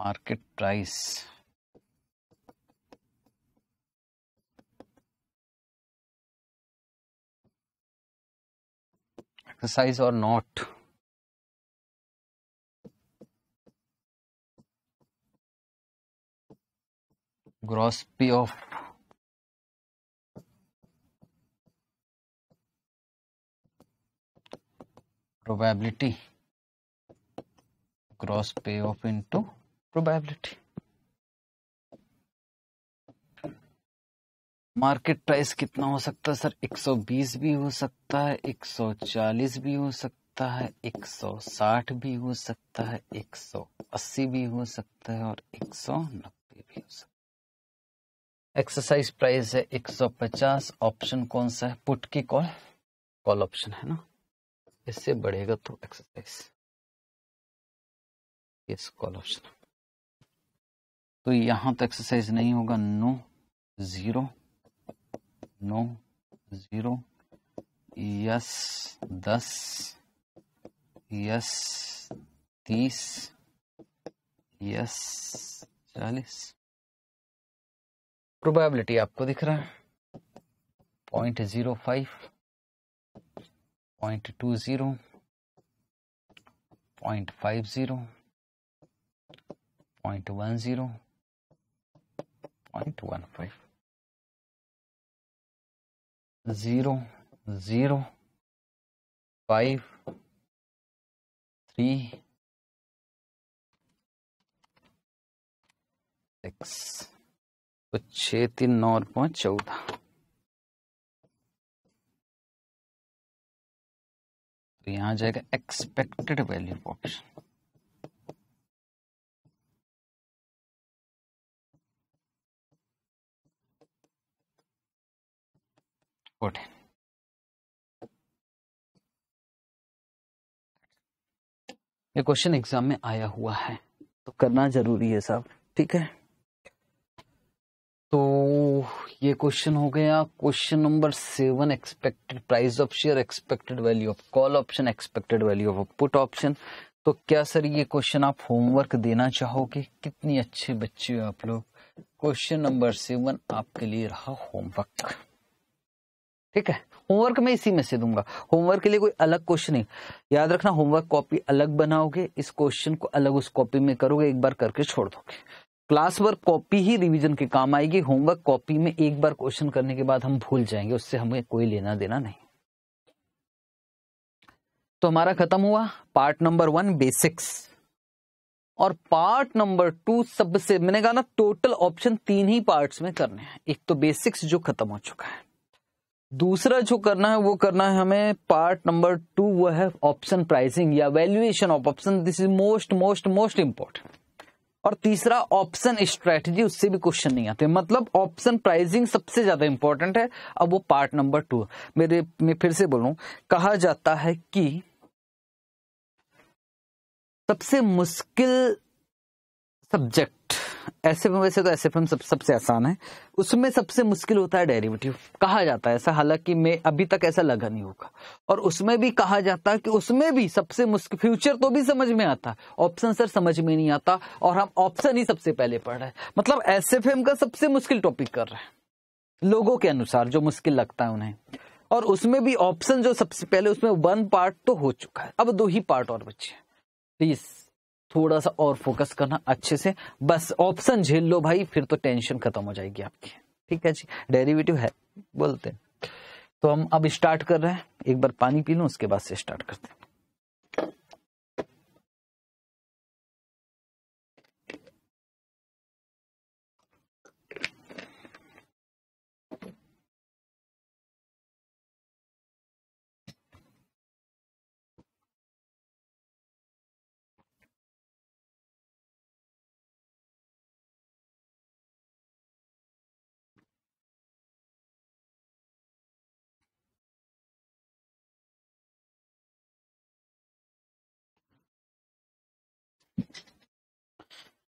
market price exercise or not gross p of probability gross payoff into probability market price कितना हो सकता है sir 120 भी हो सकता है 140 भी हो सकता है 160 भी हो सकता है 180 भी हो सकता है और 190 भी हो सकता है एक्सरसाइज प्राइस है 150 ऑप्शन कौन सा है पुट की कॉल कॉल ऑप्शन है ना इससे बढ़ेगा तो एक्सरसाइज इस कॉल ऑप्शन तो यहां तो एक्सरसाइज नहीं होगा no zero no zero yes दस यस तीस यस चालीस प्रोबेबिलिटी आपको दिख रहा है point zero five point two zero point five zero point one zero 0.15 zero zero five three तो छह तीन नौ और पांच चौदह तो आ जाएगा एक्सपेक्टेड वैल्यू ऑप्शन Good. ये क्वेश्चन एग्जाम में आया हुआ है तो करना जरूरी है साहब ठीक है तो ये क्वेश्चन हो गया question number seven expected price of share expected value of call option expected value of put option तो क्या सर ये क्वेश्चन आप होमवर्क देना चाहोगे कितनी अच्छे बच्चे हो आप लोग क्वेश्चन नंबर सेवन आपके लिए रहा होमवर्क ठीक है होमवर्क मैं इसी में से दूंगा होमवर्क के लिए कोई अलग क्वेश्चन नहीं याद रखना होमवर्क कॉपी अलग बनाओगे इस क्वेश्चन को अलग उस कॉपी में करोगे एक बार करके छोड़ दोगे क्लास वर्क कॉपी ही रिवीजन के काम आएगी होमवर्क कॉपी में एक बार क्वेश्चन करने के बाद हम भूल जाएंगे उससे हमें कोई लेना देना नहीं तो हमारा खत्म हुआ पार्ट नंबर वन बेसिक्स और पार्ट नंबर टू सबसे मैंने कहा ना टोटल ऑप्शन तीन ही पार्ट्स में करने हैं एक तो बेसिक्स जो खत्म हो चुका है दूसरा जो करना है वो करना है हमें पार्ट नंबर टू वो है ऑप्शन प्राइसिंग या valuation of option this is most most most important और तीसरा ऑप्शन स्ट्रेटजी उससे भी क्वेश्चन नहीं आते मतलब ऑप्शन प्राइसिंग सबसे ज्यादा इंपॉर्टेंट है अब वो पार्ट नंबर टू मेरे मैं फिर से बोलूं कहा जाता है कि सबसे मुश्किल सब्जेक्ट एस एफ एम वैसे तो एस एफ एम सब सबसे आसान है उसमें सबसे मुश्किल होता है डेरिवेटिव कहा जाता है ऐसा हालांकि मैं अभी तक ऐसा लगा नहीं होगा और उसमें भी कहा जाता है कि उसमें भी सबसे मुश्किल फ्यूचर तो भी समझ में आता ऑप्शन सर समझ में नहीं आता और हम ऑप्शन ही सबसे पहले पढ़ रहे हैं मतलब एस एफ एम का सबसे मुश्किल टॉपिक कर रहे हैं लोगों के अनुसार जो मुश्किल लगता है उन्हें और उसमें भी ऑप्शन जो सबसे पहले उसमें वन पार्ट तो हो चुका है अब दो ही पार्ट और बचे हैं प्लीज तो थोड़ा सा और फोकस करना अच्छे से बस ऑप्शन झेल लो भाई फिर तो टेंशन खत्म हो जाएगी आपकी ठीक है जी डेरिवेटिव है बोलते हैं तो हम अब स्टार्ट कर रहे हैं एक बार पानी पी लो उसके बाद से स्टार्ट करते हैं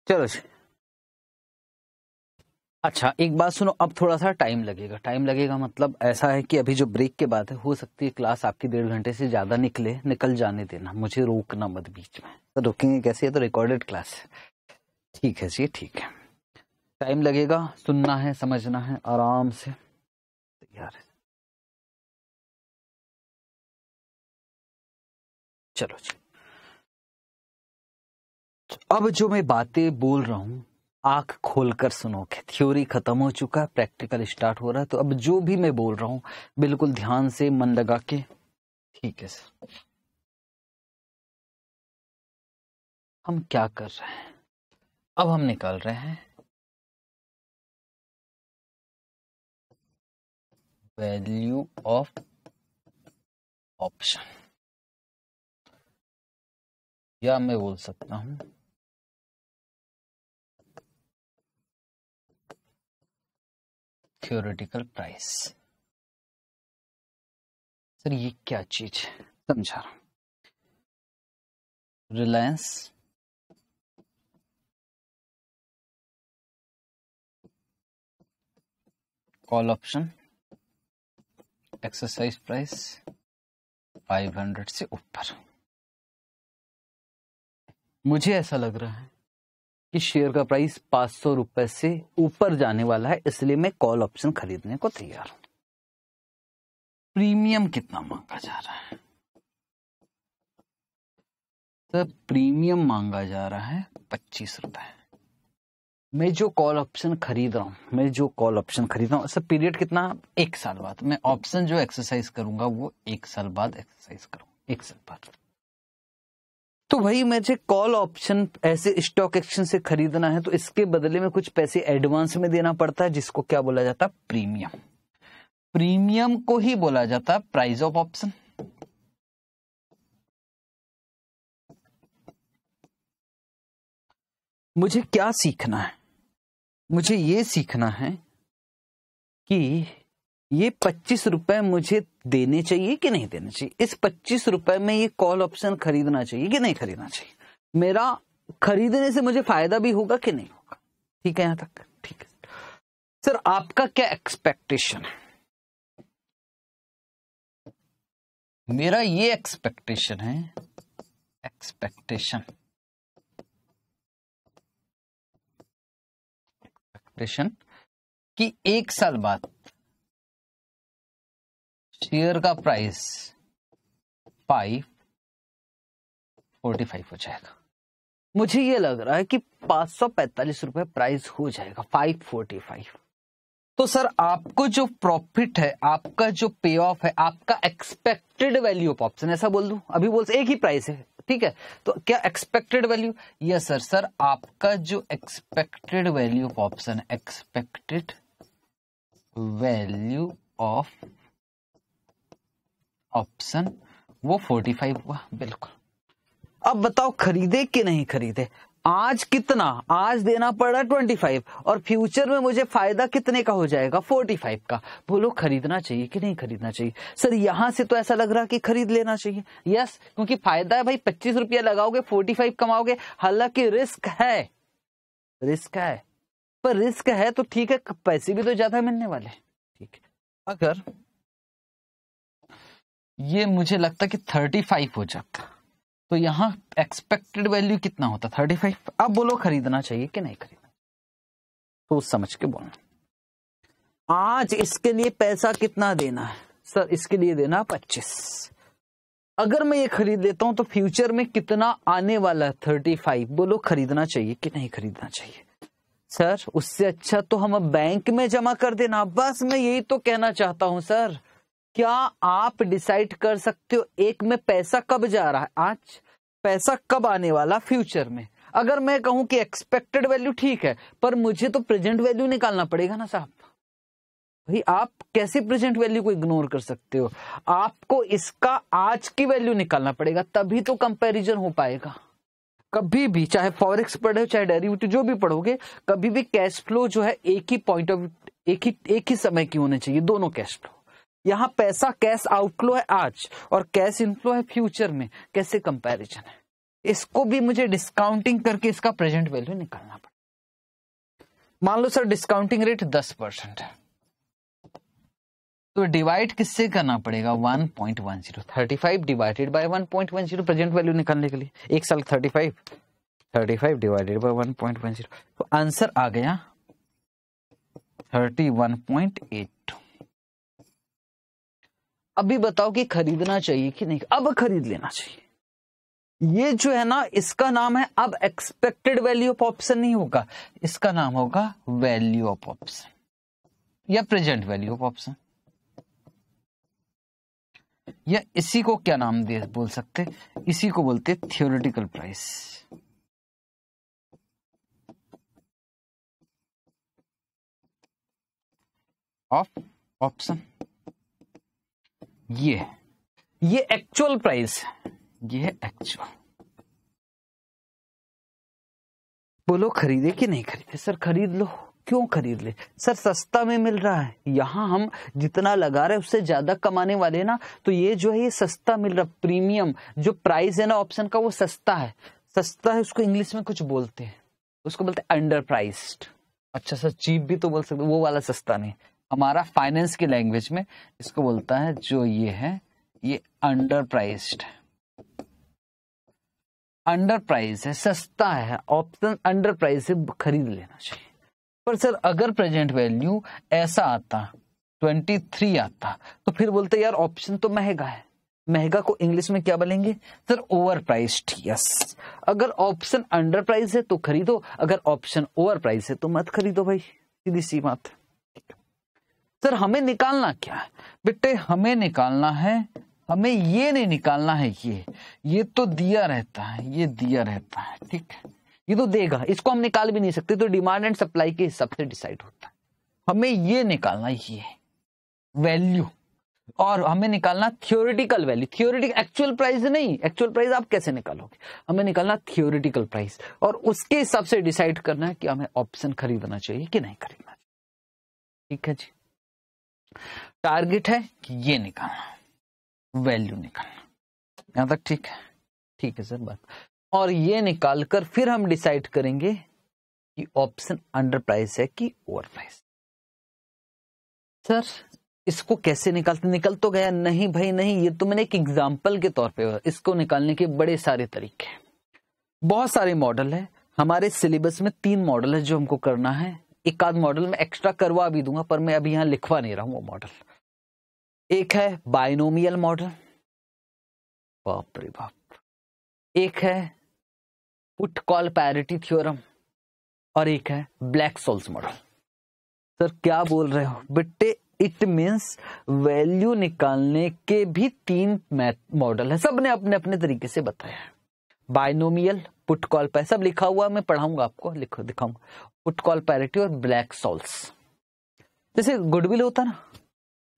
चलो जी अच्छा एक बात सुनो अब थोड़ा सा टाइम लगेगा टाइम लगेगा मतलब ऐसा है कि अभी जो ब्रेक के बाद है हो सकती है क्लास आपकी डेढ़ घंटे से ज़्यादा निकले निकल जाने देना मुझे रोकना मत बीच में तो रोकेंगे कैसे है तो रिकॉर्डेड क्लास है ठीक है जी ठीक है टाइम लगेगा सुनना है समझना है आराम से तैयार है चलो जी अब जो मैं बातें बोल रहा हूं आंख खोलकर सुनो थ्योरी खत्म हो चुका है प्रैक्टिकल स्टार्ट हो रहा है तो अब जो भी मैं बोल रहा हूं बिल्कुल ध्यान से मन लगा के ठीक है सर हम क्या कर रहे हैं अब हम निकाल रहे हैं वैल्यू ऑफ ऑप्शन या मैं बोल सकता हूं थियोरिटिकल प्राइस सर ये क्या चीज समझा रहा Reliance call option exercise price 500 से ऊपर मुझे ऐसा लग रहा है इस शेयर का प्राइस पांच सौ रुपए से ऊपर जाने वाला है इसलिए मैं कॉल ऑप्शन खरीदने को तैयार हूं प्रीमियम कितना मांगा जा रहा है सर प्रीमियम मांगा जा रहा है पच्चीस रुपए मैं जो कॉल ऑप्शन खरीद रहा हूं मैं जो कॉल ऑप्शन खरीद रहा हूं सर पीरियड कितना एक साल बाद मैं ऑप्शन जो एक्सरसाइज करूंगा वो एक साल बाद एक्सरसाइज करूंगा एक साल बाद तो भाई मुझे कॉल ऑप्शन ऐसे स्टॉक एक्सचेंज से खरीदना है तो इसके बदले में कुछ पैसे एडवांस में देना पड़ता है जिसको क्या बोला जाता प्रीमियम प्रीमियम को ही बोला जाता प्राइस ऑफ ऑप्शन मुझे क्या सीखना है मुझे ये सीखना है कि ये पच्चीस रुपए मुझे देने चाहिए कि नहीं देने चाहिए इस पच्चीस रुपए में ये कॉल ऑप्शन खरीदना चाहिए कि नहीं खरीदना चाहिए मेरा खरीदने से मुझे फायदा भी होगा कि नहीं होगा ठीक है यहां तक ठीक है सर आपका क्या एक्सपेक्टेशन है मेरा ये एक्सपेक्टेशन है एक्सपेक्टेशन एक्सपेक्टेशन कि एक साल बाद शेयर का प्राइस पाई फोर्टी फाइव हो जाएगा मुझे ये लग रहा है कि पांच सौ पैंतालीस रुपए प्राइस हो जाएगा फाइव फोर्टी फाइव तो सर आपको जो प्रॉफिट है आपका जो पे ऑफ है आपका एक्सपेक्टेड वैल्यू ऑफ ऑप्शन ऐसा बोल दू अभी बोल एक ही प्राइस है ठीक है तो क्या expected value yes sir sir आपका जो expected value of option expected value of option वो 45 हुआ बिल्कुल अब बताओ खरीदे कि नहीं खरीदे आज कितना आज देना पड़ रहा ट्वेंटी फाइव और फ्यूचर में मुझे फायदा कितने का हो जाएगा फोर्टी फाइव का बोलो खरीदना चाहिए कि नहीं खरीदना चाहिए सर यहां से तो ऐसा लग रहा कि खरीद लेना चाहिए यस क्योंकि फायदा है भाई पच्चीस रुपया लगाओगे फोर्टी फाइव कमाओगे हालांकि रिस्क है रिस्क है पर रिस्क है तो ठीक है पैसे भी तो ज्यादा मिलने वाले ठीक है अगर ये मुझे लगता कि थर्टी फाइव हो जाता तो यहाँ एक्सपेक्टेड वैल्यू कितना होता थर्टी फाइव आप बोलो खरीदना चाहिए कि नहीं खरीदना तो समझ के बोलना आज इसके लिए पैसा कितना देना है सर इसके लिए देना पच्चीस अगर मैं ये खरीद लेता हूं तो फ्यूचर में कितना आने वाला है थर्टी फाइव बोलो खरीदना चाहिए कि नहीं खरीदना चाहिए सर उससे अच्छा तो हम बैंक में जमा कर देना बस मैं यही तो कहना चाहता हूं सर क्या आप डिसाइड कर सकते हो एक में पैसा कब जा रहा है आज पैसा कब आने वाला फ्यूचर में अगर मैं कहूं कि एक्सपेक्टेड वैल्यू ठीक है पर मुझे तो प्रेजेंट वैल्यू निकालना पड़ेगा ना साहब भाई आप कैसे प्रेजेंट वैल्यू को इग्नोर कर सकते हो आपको इसका आज की वैल्यू निकालना पड़ेगा तभी तो कंपेरिजन हो पाएगा कभी भी चाहे फॉरेक्स पढ़े चाहे डेरिवेटिव जो भी पढ़ोगे कभी भी कैश फ्लो जो है एक ही पॉइंट ऑफ एक ही एक ही समय की होने चाहिए दोनों कैश फ्लो यहाँ पैसा कैश आउटफ्लो है आज और कैश इनफ्लो है फ्यूचर में कैसे कंपैरिजन है इसको भी मुझे डिस्काउंटिंग करके इसका प्रेजेंट वैल्यू निकालना पड़े मान लो सर डिस्काउंटिंग रेट दस परसेंट है तो डिवाइड किससे करना पड़ेगा 1.10 35 divided by zero present value निकालने के लिए एक साल 35 फाइव डिवाइडेड बाय वन तो आंसर आ गया थर्टी टू अभी बताओ कि खरीदना चाहिए कि नहीं अब खरीद लेना चाहिए ये जो है ना इसका नाम है अब एक्सपेक्टेड वैल्यू ऑफ ऑप्शन नहीं होगा इसका नाम होगा वैल्यू ऑफ ऑप्शन या प्रेजेंट वैल्यू ऑफ ऑप्शन या इसी को क्या नाम दे बोल सकते इसी को बोलते थियोरिटिकल प्राइस ऑफ ऑप्शन ये ये एक्चुअल प्राइस है ये एक्चुअल बोलो खरीदे कि नहीं खरीदे सर खरीद लो क्यों खरीद ले सर सस्ता में मिल रहा है यहाँ हम जितना लगा रहे उससे ज्यादा कमाने वाले ना तो ये जो है ये सस्ता मिल रहा प्रीमियम जो प्राइस है ना ऑप्शन का वो सस्ता है सस्ता है उसको इंग्लिश में कुछ बोलते हैं उसको बोलते हैं अंडर प्राइस्ड अच्छा सर चीप भी तो बोल सकते वो वाला सस्ता नहीं हमारा फाइनेंस की लैंग्वेज में इसको बोलता है जो ये है ये अंडर प्राइस्ड अंडर प्राइस है सस्ता है ऑप्शन अंडर प्राइस से खरीद लेना चाहिए पर सर अगर प्रेजेंट वैल्यू ऐसा आता ट्वेंटी थ्री आता तो फिर बोलते यार ऑप्शन तो महंगा है महंगा को इंग्लिश में क्या बोलेंगे सर ओवर प्राइस्ड यस अगर ऑप्शन अंडर प्राइस है तो खरीदो अगर ऑप्शन ओवर प्राइस है तो मत खरीदो भाई सीधी सी बात है सर हमें निकालना क्या है बेटे हमें निकालना है हमें ये नहीं निकालना है ये ये तो दिया रहता है ये दिया रहता है ठीक है ये तो देगा इसको हम निकाल भी नहीं सकते तो डिमांड एंड सप्लाई के हिसाब से डिसाइड होता है हमें ये निकालना ये वैल्यू और हमें निकालना theoretical value theoretic actual price नहीं एक्चुअल प्राइस आप कैसे निकालोगे हमें निकालना थियोरिटिकल प्राइस और उसके हिसाब से डिसाइड करना है कि हमें ऑप्शन खरीदना चाहिए कि नहीं खरीदना चाहिए ठीक है जी टारगेट है कि ये निकालना वैल्यू निकालना यहां तक ठीक है ठीक है सर बात और ये निकालकर फिर हम डिसाइड करेंगे कि ऑप्शन अंडर प्राइस है कि ओवर प्राइस सर इसको कैसे निकालते निकल तो गया नहीं भाई नहीं ये तो मैंने एक एग्जाम्पल के तौर पे इसको निकालने के बड़े सारे तरीके हैं बहुत सारे मॉडल है हमारे सिलेबस में तीन मॉडल है जो हमको करना है एक आध मॉडल में एक्स्ट्रा करवा भी दूंगा पर मैं अभी यहां लिखवा नहीं रहा हूं वो मॉडल एक है बाइनोमियल मॉडल बाप रे बाप एक है पुट कॉल पैरिटी थ्योरम और एक है ब्लैक सोल्स मॉडल सर क्या बोल रहे हो बिट्टे इट मींस वैल्यू निकालने के भी तीन मॉडल है सबने अपने अपने तरीके से बताया है बायनोमियल पुट कॉल पर सब लिखा हुआ मैं पढ़ाऊंगा आपको लिखो दिखाऊंगा पुट कॉल पैरिटी और ब्लैक सॉल्स जैसे गुडविल होता ना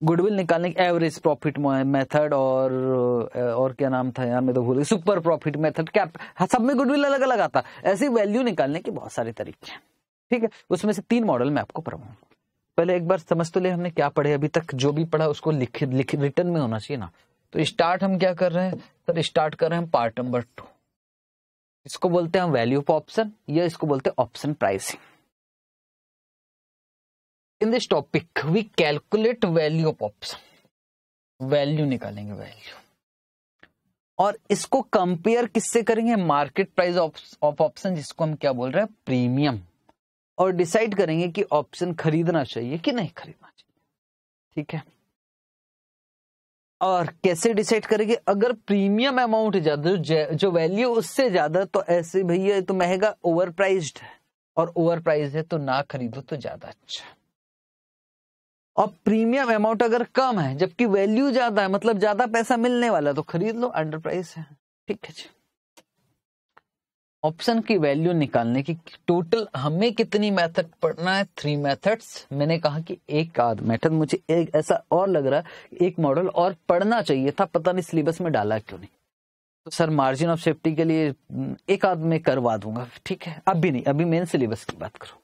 गुडविल निकालने की एवरेज प्रॉफिट मेथड और और क्या नाम था यार मैं तो भूल गया सुपर प्रॉफिट मेथड क्या हाँ, सब में गुडविल अलग अलग आता ऐसे वैल्यू निकालने के बहुत सारे तरीके हैं ठीक है उसमें से तीन मॉडल मैं आपको पढ़ाऊंगा पहले एक बार समझ तो ले हमने क्या पढ़े अभी तक जो भी पढ़ा उसको लिख लिख रिटर्न में होना चाहिए ना तो स्टार्ट हम क्या कर रहे हैं सर स्टार्ट कर रहे हैं पार्ट नंबर टू इसको बोलते हैं वैल्यू ऑफ ऑप्शन या इसको बोलते हैं option pricing in this topic we calculate value of option value निकालेंगे वैल्यू और इसको कंपेयर किससे करेंगे मार्केट प्राइस ऑफ ऑप्शन जिसको हम क्या बोल रहे हैं प्रीमियम और डिसाइड करेंगे कि ऑप्शन खरीदना चाहिए कि नहीं खरीदना चाहिए ठीक है और कैसे डिसाइड करेगी अगर प्रीमियम अमाउंट ज्यादा जो जो वैल्यू उससे ज्यादा तो ऐसे भैया तो महंगा ओवर प्राइज्ड है और ओवर प्राइज है तो ना खरीदो तो ज्यादा अच्छा और प्रीमियम अमाउंट अगर कम है जबकि वैल्यू ज्यादा है मतलब ज्यादा पैसा मिलने वाला तो खरीद लो अंडर प्राइस है ठीक है जी ऑप्शन की वैल्यू निकालने की टोटल हमें कितनी मेथड पढ़ना है थ्री मेथड्स मैंने कहा कि एक आध मेथड मुझे एक ऐसा और लग रहा है एक मॉडल और पढ़ना चाहिए था पता नहीं सिलेबस में डाला क्यों नहीं तो सर मार्जिन ऑफ सेफ्टी के लिए हम्म, एक आध में करवा दूंगा ठीक है अभी नहीं अभी मेन सिलेबस की बात करो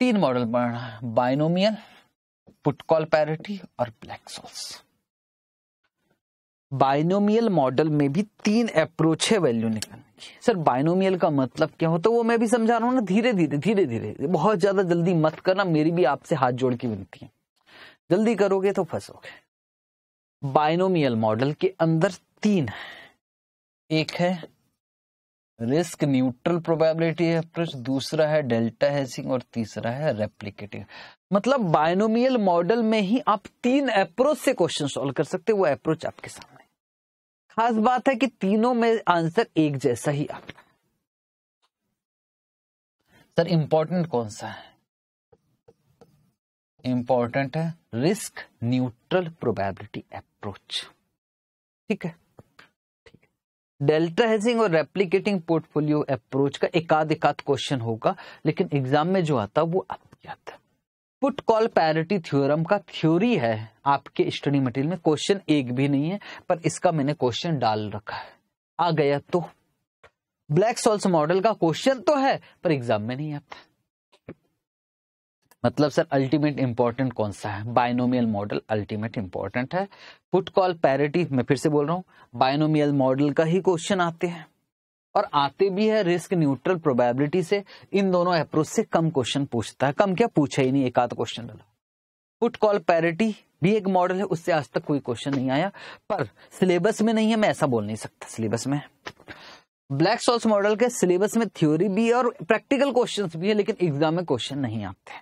तीन मॉडल पढ़ना है बाइनोमियल पुटकॉल पैरिटी और ब्लैक सॉल्स बाइनोमियल मॉडल में भी तीन अप्रोच है वैल्यू निकालने की सर बाइनोमियल का मतलब क्या होता तो है वो मैं भी समझा रहा हूँ ना धीरे धीरे धीरे धीरे बहुत ज्यादा जल्दी मत करना मेरी भी आपसे हाथ जोड़ की विनती है जल्दी करोगे तो फंसोगे बाइनोमियल मॉडल के अंदर तीन है एक है रिस्क न्यूट्रल प्रोबेबिलिटी अप्रोच दूसरा है डेल्टा हैसिंग और तीसरा है रेप्लिकेटिंग मतलब बायनोमियल मॉडल में ही आप तीन अप्रोच से क्वेश्चन सॉल्व कर सकते हैं वो अप्रोच आपके सामने खास बात है कि तीनों में आंसर एक जैसा ही आपका सर इंपॉर्टेंट कौन सा है इंपॉर्टेंट है रिस्क न्यूट्रल प्रोबेबिलिटी अप्रोच ठीक है ठीक डेल्टा हेजिंग और रेप्लीकेटिंग पोर्टफोलियो अप्रोच का एकाध एकाध क्वेश्चन होगा लेकिन एग्जाम में जो आता है वो आपको आता है पुट कॉल पैरिटी थ्योरम का थ्योरी है आपके स्टडी मटेरियल में क्वेश्चन एक भी नहीं है पर इसका मैंने क्वेश्चन डाल रखा है आ गया तो ब्लैक सॉल्स मॉडल का क्वेश्चन तो है पर एग्जाम में नहीं आता मतलब सर अल्टीमेट इंपॉर्टेंट कौन सा है बायनोमियल मॉडल अल्टीमेट इंपॉर्टेंट है पुट कॉल पैरिटी मैं फिर से बोल रहा हूँ बायनोमियल मॉडल का ही क्वेश्चन आते हैं और आते भी है रिस्क न्यूट्रल प्रोबेबिलिटी से इन दोनों अप्रोच से कम क्वेश्चन पूछता है कम क्या पूछा ही नहीं एक आध क्वेश्चन पुट कॉल पैरिटी भी एक मॉडल है उससे आज तक कोई क्वेश्चन नहीं आया पर सिलेबस में नहीं है मैं ऐसा बोल नहीं सकता सिलेबस में ब्लैक सॉल्स मॉडल के सिलेबस में थ्योरी भी है और प्रैक्टिकल क्वेश्चन भी है लेकिन एग्जाम में क्वेश्चन नहीं आते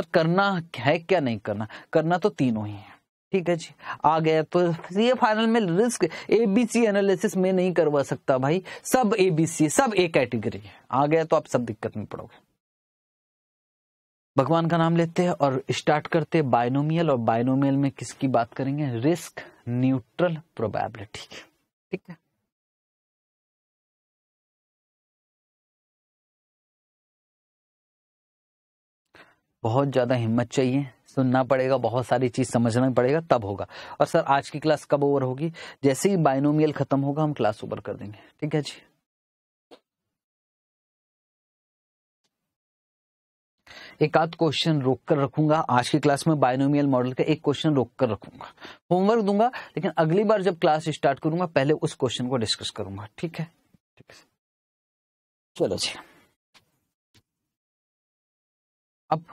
सर करना है क्या नहीं करना करना तो तीनों ही है ठीक है जी आ गया तो ये फाइनल में रिस्क एबीसी एनालिसिस में नहीं करवा सकता भाई सब एबीसी सब ए कैटेगरी है आ गया तो आप सब दिक्कत में पड़ोगे भगवान का नाम लेते हैं और स्टार्ट करते हैं बायनोमियल और बायनोमियल में किसकी बात करेंगे रिस्क न्यूट्रल प्रोबेबिलिटी ठीक है बहुत ज्यादा हिम्मत चाहिए सुनना पड़ेगा बहुत सारी चीज समझना पड़ेगा तब होगा और सर आज की क्लास कब ओवर होगी जैसे ही बाइनोमियल खत्म होगा हम क्लास ओवर कर देंगे ठीक है जी एक आध क्वेश्चन रोक कर रखूंगा आज की क्लास में बायनोमियल मॉडल का एक क्वेश्चन रोक कर रखूंगा होमवर्क दूंगा लेकिन अगली बार जब क्लास स्टार्ट करूंगा पहले उस क्वेश्चन को डिस्कस करूंगा ठीक है ठीक है चलो जी अब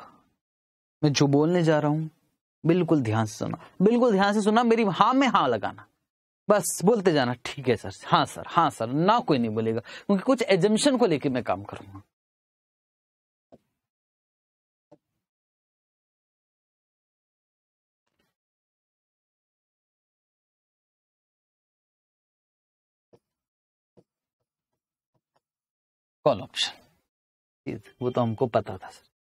मैं जो बोलने जा रहा हूं बिल्कुल ध्यान से सुना बिल्कुल ध्यान से सुना मेरी हाँ में हाँ लगाना बस बोलते जाना ठीक है सर हाँ सर हाँ सर ना कोई नहीं बोलेगा क्योंकि कुछ एजम्पन को लेके मैं काम करूंगा कॉल ऑप्शन वो तो हमको पता था सर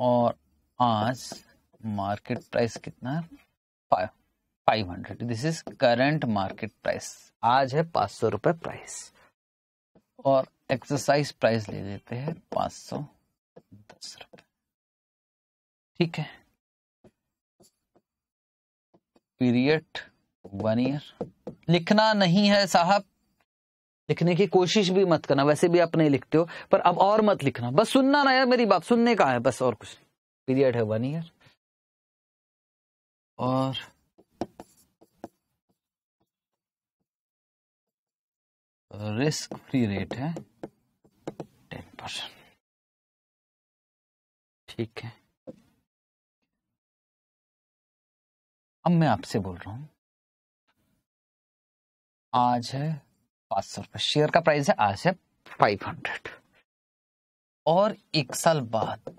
और आज मार्केट प्राइस कितना है five hundred this is current market price आज है पांच सौ रुपये प्राइस और एक्सरसाइज प्राइस ले लेते हैं पांच सौ दस रुपये ठीक है पीरियड वन ईयर लिखना नहीं है साहब लिखने की कोशिश भी मत करना वैसे भी आप नहीं लिखते हो पर अब और मत लिखना बस सुनना ना यार मेरी बात सुनने का है बस और कुछ नहीं पीरियड है वन ईयर और रिस्क फ्री रेट है टेन परसेंट ठीक है अब मैं आपसे बोल रहा हूं आज है पांच सौ रुपए शेयर का प्राइस है आज है फाइव हंड्रेड और एक साल बाद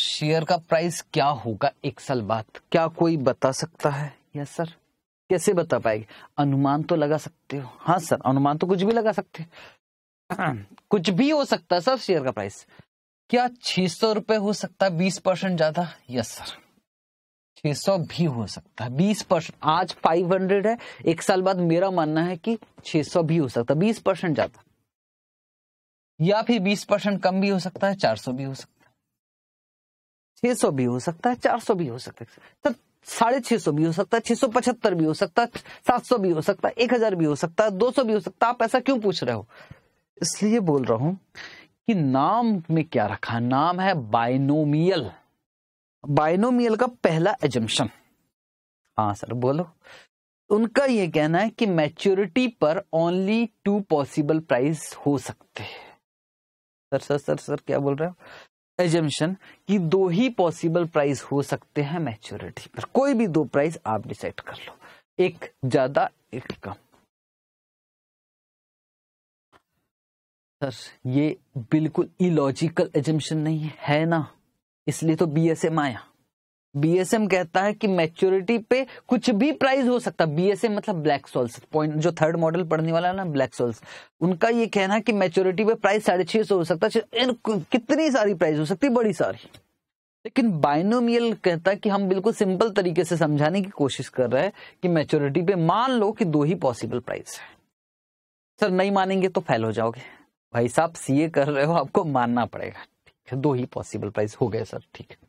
शेयर का प्राइस क्या होगा एक साल बाद क्या कोई बता सकता है यस सर कैसे बता पाएगी अनुमान तो लगा सकते हो हाँ सर अनुमान तो कुछ भी लगा सकते हो हाँ। कुछ भी हो सकता है सर शेयर का प्राइस क्या छह सौ रुपए हो सकता है बीस परसेंट ज्यादा यस सर 600 भी हो सकता है 20 परसेंट आज 500 है एक साल बाद मेरा मानना है कि 600 भी हो सकता है 20 परसेंट ज्यादा या फिर 20 परसेंट कम भी हो सकता है 400 भी हो सकता है 600 भी हो सकता है 400 भी हो सकता है सर साढ़े छह सौ भी हो सकता है छह सौ पचहत्तर भी हो सकता है सात सौ भी हो सकता है एक हजार भी हो सकता है दो सौ भी हो सकता है आप ऐसा क्यों पूछ रहे हो इसलिए बोल रहा हूं कि नाम में क्या रखा नाम है बाइनोमियल बायनोमियल का पहला एजम्पन हाँ सर बोलो उनका यह कहना है कि मैच्योरिटी पर ओनली टू पॉसिबल प्राइस हो सकते सर सर सर सर क्या बोल रहे हो एजम्पन कि दो ही पॉसिबल प्राइस हो सकते हैं मैच्योरिटी पर कोई भी दो प्राइस आप डिसाइड कर लो एक ज्यादा एक कम सर ये बिल्कुल इलॉजिकल एजम्पन नहीं है ना इसलिए तो बीएसएम आया बीएसएम कहता है कि मैच्योरिटी पे कुछ भी प्राइस हो सकता है बीएसएम मतलब ब्लैक सोल्स पॉइंट जो थर्ड मॉडल पढ़ने वाला है ना ब्लैक सोल्स उनका ये कहना है कि मैच्योरिटी पे प्राइस साढ़े छह सौ हो सकता है कितनी सारी प्राइस हो सकती है बड़ी सारी लेकिन बाइनोमियल कहता है कि हम बिल्कुल सिंपल तरीके से समझाने की कोशिश कर रहे हैं कि मैच्योरिटी पे मान लो कि दो ही पॉसिबल प्राइस है सर नहीं मानेंगे तो फेल हो जाओगे भाई साहब सीए कर रहे हो आपको मानना पड़ेगा दो ही पॉसिबल प्राइस हो गए सर ठीक है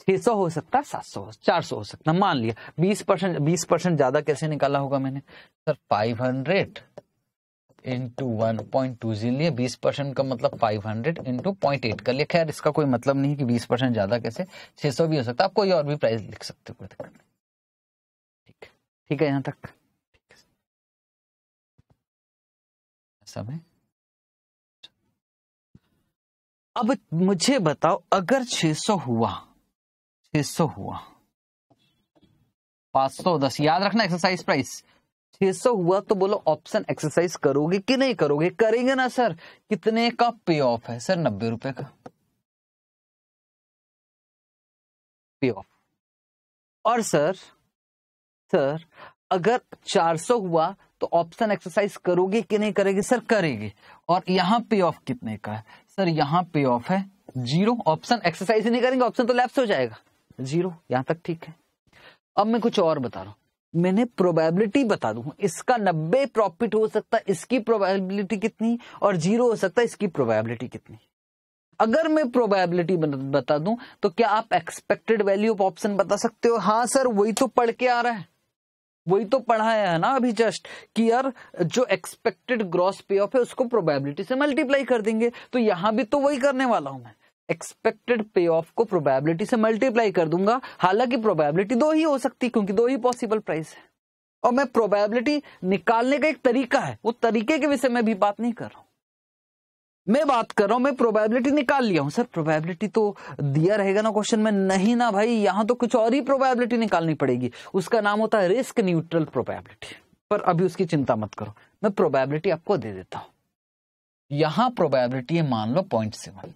छह सौ हो सकता है सात सौ चार सौ हो सकता मान लिया बीस परसेंट बीस परसेंट ज्यादा कैसे निकाला होगा मैंने sir five hundred into one point two zero लिया बीस परसेंट का मतलब five hundred into point eight कर लिया खैर इसका कोई मतलब नहीं कि बीस परसेंट ज्यादा कैसे छह सौ भी हो सकता आप कोई और भी प्राइस लिख सकते हो ठीक है ठीक है यहां तक समय अब मुझे बताओ अगर 600 हुआ 600 हुआ 510 याद रखना एक्सरसाइज प्राइस 600 हुआ तो बोलो ऑप्शन एक्सरसाइज करोगे कि नहीं करोगे करेंगे ना सर कितने का पे ऑफ है सर नब्बे रुपए का पे ऑफ और सर सर अगर 400 हुआ तो ऑप्शन एक्सरसाइज करोगे कि नहीं करेगी सर करेगी और यहां पे ऑफ कितने का है सर यहाँ पे ऑफ है जीरो ऑप्शन एक्सरसाइज नहीं करेंगे ऑप्शन तो लैप्स हो जाएगा जीरो यहां तक ठीक है अब मैं कुछ और बता रहा हूं मैंने प्रोबेबिलिटी बता दू इसका नब्बे प्रॉफिट हो सकता है इसकी प्रोबेबिलिटी कितनी और जीरो हो सकता है इसकी प्रोबेबिलिटी कितनी अगर मैं प्रोबेबिलिटी बता दूं तो क्या आप एक्सपेक्टेड वैल्यू ऑफ ऑप्शन बता सकते हो हाँ सर वही तो पढ़ के आ रहा है वही तो पढ़ाया है ना अभी जस्ट कि यार जो एक्सपेक्टेड ग्रॉस पे ऑफ है उसको प्रोबेबिलिटी से मल्टीप्लाई कर देंगे तो यहां भी तो वही करने वाला हूं मैं एक्सपेक्टेड पे ऑफ को प्रोबेबिलिटी से मल्टीप्लाई कर दूंगा हालांकि प्रोबेबिलिटी दो ही हो सकती है क्योंकि दो ही पॉसिबल प्राइस है और मैं प्रोबेबिलिटी निकालने का एक तरीका है वो तरीके के विषय में भी बात नहीं कर रहा हूं मैं बात कर रहा हूं मैं प्रोबेबिलिटी निकाल लिया हूं सर प्रोबेबिलिटी तो दिया रहेगा ना क्वेश्चन में नहीं ना भाई यहां तो कुछ और ही प्रोबेबिलिटी निकालनी पड़ेगी उसका नाम होता है रिस्क न्यूट्रल प्रोबेबिलिटी पर अभी उसकी चिंता मत करो मैं प्रोबेबिलिटी आपको दे देता हूं यहां प्रोबेबिलिटी है मान लो पॉइंट सेवन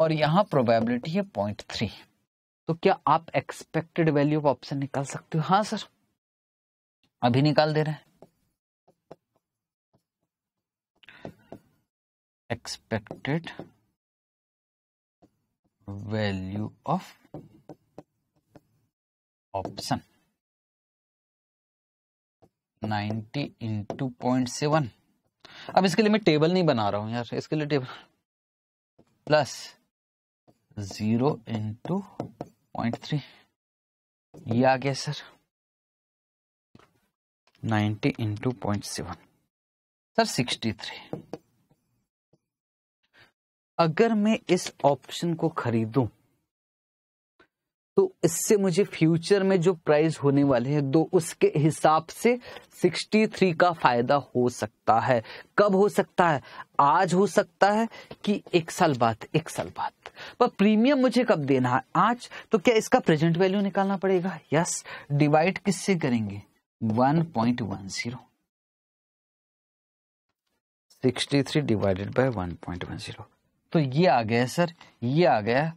और यहां प्रोबेबिलिटी है पॉइंट थ्री तो क्या आप एक्सपेक्टेड वैल्यू ऑफ ऑप्शन निकाल सकते हो हाँ सर अभी निकाल दे रहे हैं expected value of option 90 into point seven अब इसके लिए मैं टेबल नहीं बना रहा हूं यार इसके लिए table plus zero into point three ये आ गया sir ninety into point seven sir sixty three अगर मैं इस ऑप्शन को खरीदूं तो इससे मुझे फ्यूचर में जो प्राइस होने वाले हैं दो उसके हिसाब से 63 का फायदा हो सकता है कब हो सकता है आज हो सकता है कि एक साल बाद एक साल बाद पर प्रीमियम मुझे कब देना है आज तो क्या इसका प्रेजेंट वैल्यू निकालना पड़ेगा यस डिवाइड किससे करेंगे 1.10 63 डिवाइडेड बाय 1.10 तो ये आ गया सर ये आ गया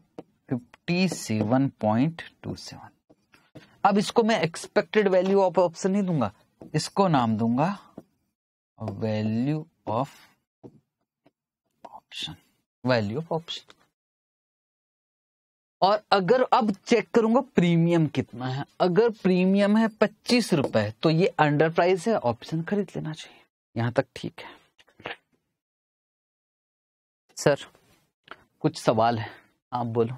fifty seven point two seven अब इसको मैं एक्सपेक्टेड वैल्यू ऑफ ऑप्शन नहीं दूंगा इसको नाम दूंगा value of option value of option और अगर अब चेक करूंगा प्रीमियम कितना है अगर प्रीमियम है पच्चीस रुपए तो ये अंडर प्राइस है ऑप्शन खरीद लेना चाहिए यहां तक ठीक है सर कुछ सवाल है आप बोलो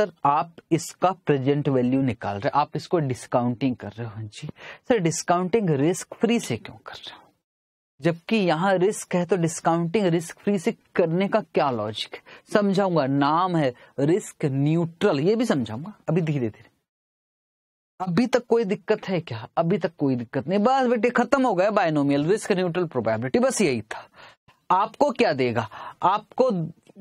सर आप इसका प्रेजेंट वैल्यू निकाल रहे आप इसको डिस्काउंटिंग कर रहे हो जी सर डिस्काउंटिंग रिस्क फ्री से क्यों कर रहे हो जबकि यहाँ रिस्क है तो डिस्काउंटिंग रिस्क फ्री से करने का क्या लॉजिक है समझाऊंगा नाम है रिस्क न्यूट्रल ये भी समझाऊंगा अभी धीरे धीरे अभी तक कोई दिक्कत है क्या अभी तक कोई दिक्कत नहीं बस बेटे खत्म हो गया बायनोमियल रिस्क न्यूट्रल प्रोबेबिलिटी बस यही था आपको क्या देगा आपको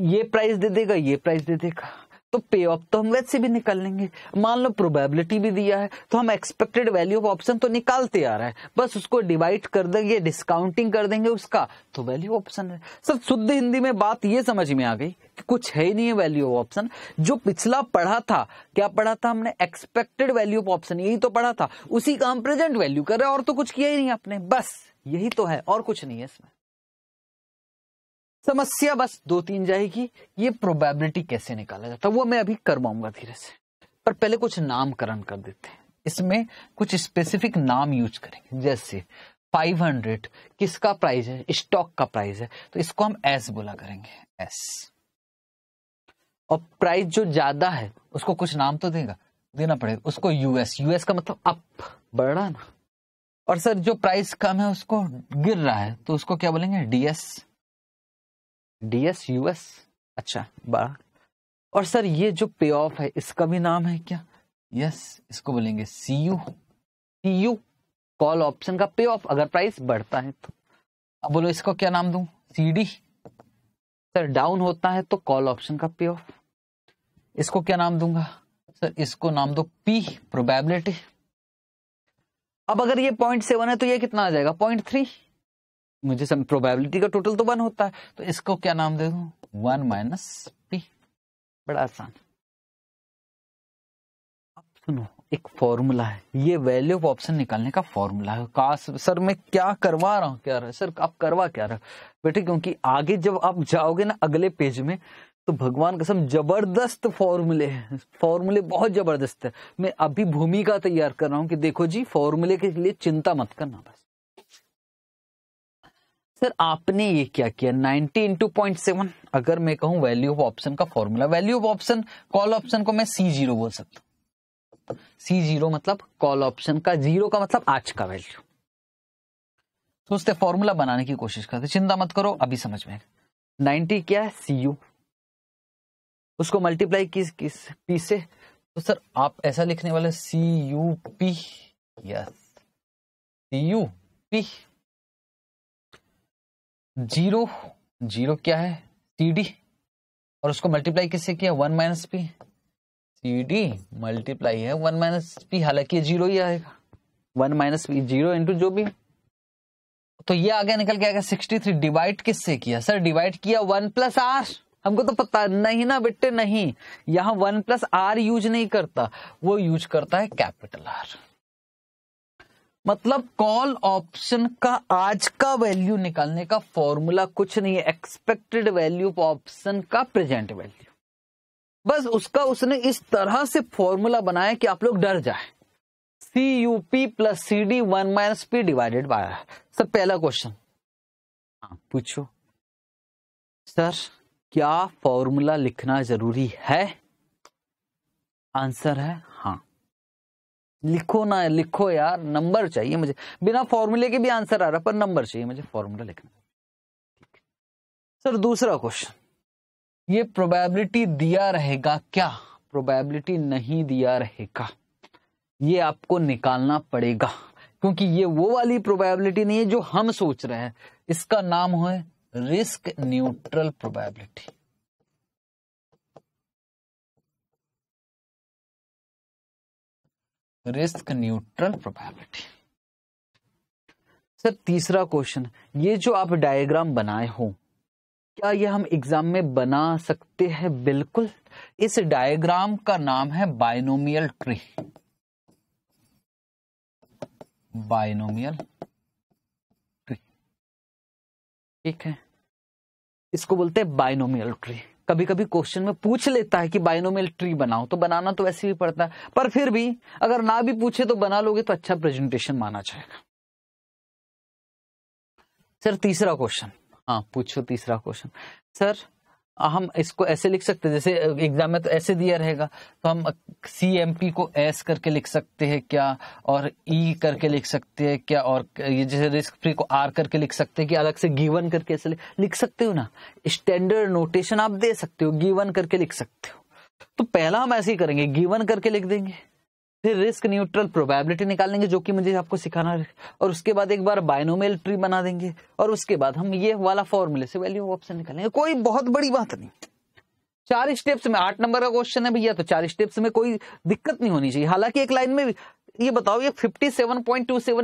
ये प्राइस दे देगा ये प्राइस दे देगा तो पे ऑफ तो हम वैसे भी निकाल लेंगे मान लो प्रोबेबिलिटी भी दिया है तो हम एक्सपेक्टेड वैल्यू ऑफ ऑप्शन तो निकालते आ रहा है बस उसको डिवाइड कर देंगे डिस्काउंटिंग कर देंगे उसका तो वैल्यू ऑप्शन है सर शुद्ध हिंदी में बात ये समझ में आ गई कि कुछ है ही नहीं है वैल्यू ऑफ ऑप्शन जो पिछला पढ़ा था क्या पढ़ा था हमने एक्सपेक्टेड वैल्यू ऑफ ऑप्शन यही तो पढ़ा था उसी का हम प्रेजेंट वैल्यू कर रहे हैं और तो कुछ किया ही नहीं आपने बस यही तो है और कुछ नहीं है इसमें समस्या बस दो तीन जाएगी ये प्रोबेबिलिटी कैसे निकाला जाता है वो मैं अभी करवाऊंगा धीरे से पर पहले कुछ नामकरण कर देते हैं इसमें कुछ स्पेसिफिक नाम यूज करेंगे जैसे 500 किसका प्राइस है स्टॉक का प्राइस है तो इसको हम एस बोला करेंगे एस और प्राइस जो ज्यादा है उसको कुछ नाम तो देगा देना पड़ेगा उसको यूएस यूएस का मतलब अप बढ़ रहा ना और सर जो प्राइस कम है उसको गिर रहा है तो उसको क्या बोलेंगे डीएस डीएस यूएस अच्छा बड़ा और सर ये जो पे ऑफ है इसका भी नाम है क्या यस इसको बोलेंगे C U C U call option का पे ऑफ अगर प्राइस बढ़ता है तो अब बोलो इसको क्या नाम दू सी डी सर डाउन होता है तो कॉल ऑप्शन का पे ऑफ इसको क्या नाम दूंगा सर इसको नाम दो पी प्रोबेबिलिटी अब अगर ये पॉइंट सेवन है तो ये कितना आ जाएगा पॉइंट थ्री मुझे प्रोबेबिलिटी का टोटल तो वन होता है तो इसको क्या नाम दे दू वन माइनस पी बड़ा आसान अब सुनो एक फॉर्मूला है ये वैल्यू ऑफ ऑप्शन निकालने का फॉर्मूला है का सर मैं क्या करवा रहा हूँ क्या रहा सर आप करवा क्या रहा बेटे क्योंकि आगे जब आप जाओगे ना अगले पेज में तो भगवान कसम जबरदस्त फॉर्मूले हैं फॉर्मूले बहुत जबरदस्त है मैं अभी भूमिका तैयार कर रहा हूँ कि देखो जी फॉर्मूले के लिए चिंता मत करना बस सर आपने ये क्या किया 90 इंटू पॉइंट सेवन अगर मैं कहूं वैल्यू ऑफ ऑप्शन का formula value of option call option को मैं सी जीरो बोल सकता हूं सी जीरो मतलब कॉल ऑप्शन का जीरो का मतलब आज का वैल्यू सोचते तो फॉर्मूला बनाने की कोशिश करते चिंता मत करो अभी समझ में नाइनटी क्या है सी यू उसको मल्टीप्लाई किस किस पी से तो सर आप ऐसा लिखने वाले C U P yes C U P zero zero क्या है सी डी और उसको मल्टीप्लाई किससे किया one minus P C D multiply है वन माइनस पी हालांकि जीरो ही आएगा one minus P zero into जो भी तो ये आगे निकल के आएगा सिक्सटी थ्री डिवाइड किससे किया सर डिवाइड किया वन प्लस आर हमको तो पता नहीं ना बेटे नहीं यहां वन प्लस आर यूज नहीं करता वो यूज करता है कैपिटल आर मतलब कॉल ऑप्शन का आज का वैल्यू निकालने का फॉर्मूला कुछ नहीं है एक्सपेक्टेड वैल्यू ऑप्शन का प्रेजेंट वैल्यू बस उसका उसने इस तरह से फॉर्मूला बनाया कि आप लोग डर जाए C U P plus C D one minus P divided by sir पहला क्वेश्चन हाँ पूछो सर क्या फॉर्मूला लिखना जरूरी है आंसर है लिखो ना लिखो यार नंबर चाहिए मुझे बिना फॉर्मूले के भी आंसर आ रहा पर नंबर चाहिए मुझे फॉर्मूला लिखना सर दूसरा क्वेश्चन ये प्रोबेबिलिटी दिया रहेगा क्या प्रोबेबिलिटी नहीं दिया रहेगा ये आपको निकालना पड़ेगा क्योंकि ये वो वाली प्रोबेबिलिटी नहीं है जो हम सोच रहे हैं इसका नाम है risk neutral probability risk neutral probability sir तीसरा क्वेश्चन ये जो आप डायग्राम बनाए हो क्या ये हम एग्जाम में बना सकते हैं बिल्कुल इस डायग्राम का नाम है बायनोमियल ट्री बायनोमियल ट्री ठीक है इसको बोलते हैं बायनोमियल ट्री कभी कभी क्वेश्चन में पूछ लेता है कि बाइनोमियल ट्री बनाओ तो बनाना तो वैसे भी पड़ता है पर फिर भी अगर ना भी पूछे तो बना लोगे तो अच्छा प्रेजेंटेशन माना जाएगा सर तीसरा क्वेश्चन हाँ पूछो तीसरा क्वेश्चन सर हम इसको ऐसे लिख सकते हैं जैसे एग्जाम में तो ऐसे दिया रहेगा तो हम सी एम पी को एस करके लिख सकते हैं क्या और ई e करके लिख सकते हैं क्या और ये जैसे रिस्क फ्री को आर करके लिख सकते हैं कि अलग से गिवन करके ऐसे लिख सकते हो ना स्टैंडर्ड नोटेशन आप दे सकते हो गिवन करके लिख सकते हो तो पहला हम ऐसे ही करेंगे गिवन करके लिख देंगे फिर रिस्क न्यूट्रल प्रोबेबिलिटी निकालेंगे जो कि मुझे आपको सिखाना है और उसके बाद एक बार बायनोमेल ट्री बना देंगे और उसके बाद हम ये वाला फॉर्मूले से वैल्यू ऑप्शन निकालेंगे कोई बहुत बड़ी बात नहीं चार स्टेप्स में आठ नंबर का क्वेश्चन है भैया तो चार स्टेप्स में कोई दिक्कत नहीं होनी चाहिए हालांकि एक लाइन में ये बताओ ये फिफ्टी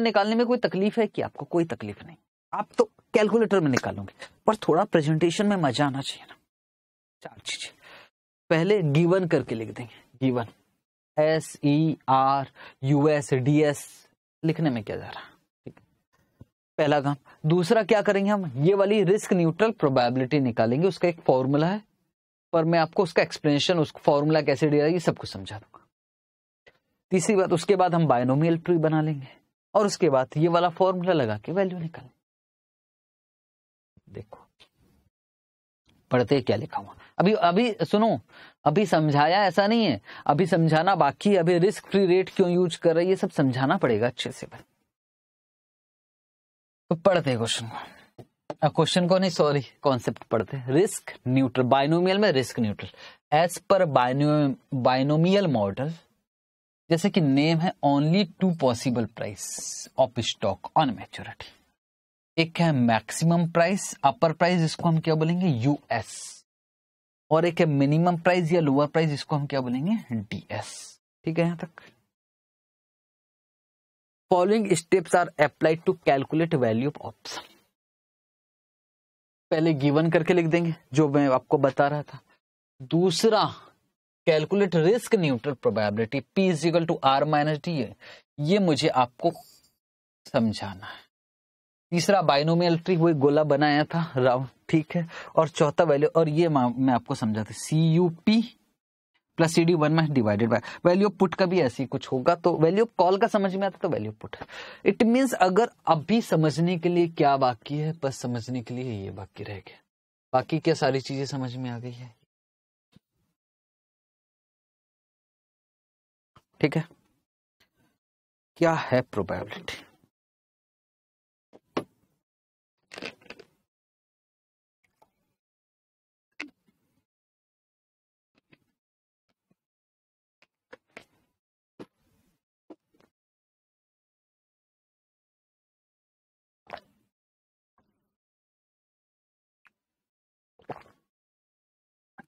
निकालने में कोई तकलीफ है कि आपको कोई तकलीफ नहीं आप तो कैलकुलेटर में निकालोगे पर थोड़ा प्रेजेंटेशन में मजा आना चाहिए ना चार चीजें पहले गिवन करके लिख देंगे given S E R U S D S लिखने में क्या जा रहा ठीक पहला काम दूसरा क्या करेंगे हम ये वाली रिस्क न्यूट्रल प्रोबेबिलिटी निकालेंगे उसका एक फॉर्मूला है पर मैं आपको उसका एक्सप्लेनेशन उस फॉर्मूला कैसे दे रहा है ये सब कुछ समझा दूंगा तीसरी बात उसके बाद हम बायनोमियल ट्री बना लेंगे और उसके बाद ये वाला फॉर्मूला लगा के वैल्यू निकालेंगे देखो पढ़ते क्या लिखा हुआ अभी अभी सुनो अभी समझाया ऐसा नहीं है अभी समझाना बाकी अभी रिस्क फ्री रेट क्यों यूज कर रहे ये सब समझाना पड़ेगा अच्छे से भाई तो पढ़ते क्वेश्चन को क्वेश्चन को नहीं सॉरी कॉन्सेप्ट पढ़ते रिस्क न्यूट्रल बाइनोमियल में रिस्क न्यूट्रल एज पर बाइनोमियल मॉडल जैसे कि नेम है only two possible price of stock on maturity एक है मैक्सिमम प्राइस अपर प्राइस इसको हम क्या बोलेंगे यूएस और एक है मिनिमम प्राइस या लोअर प्राइस इसको हम क्या बोलेंगे डीएस ठीक है यहां तक following steps are applied to calculate value of option पहले गिवन करके लिख देंगे जो मैं आपको बता रहा था दूसरा calculate risk neutral probability P is equal to R minus D ये मुझे आपको समझाना है तीसरा बाइनोमियल ट्री वो एक गोला बनाया था राउंड ठीक है और चौथा वैल्यू और ये मैं आपको समझाता C U P plus C D one में divided by value of put का भी ऐसी कुछ होगा तो वैल्यू ऑफ कॉल का समझ में आता तो वैल्यू पुट इट मीन्स अगर अभी समझने के लिए क्या बाकी है बस समझने के लिए ये बाकी रह गया बाकी क्या सारी चीजें समझ में आ गई है ठीक है क्या है प्रोबेबिलिटी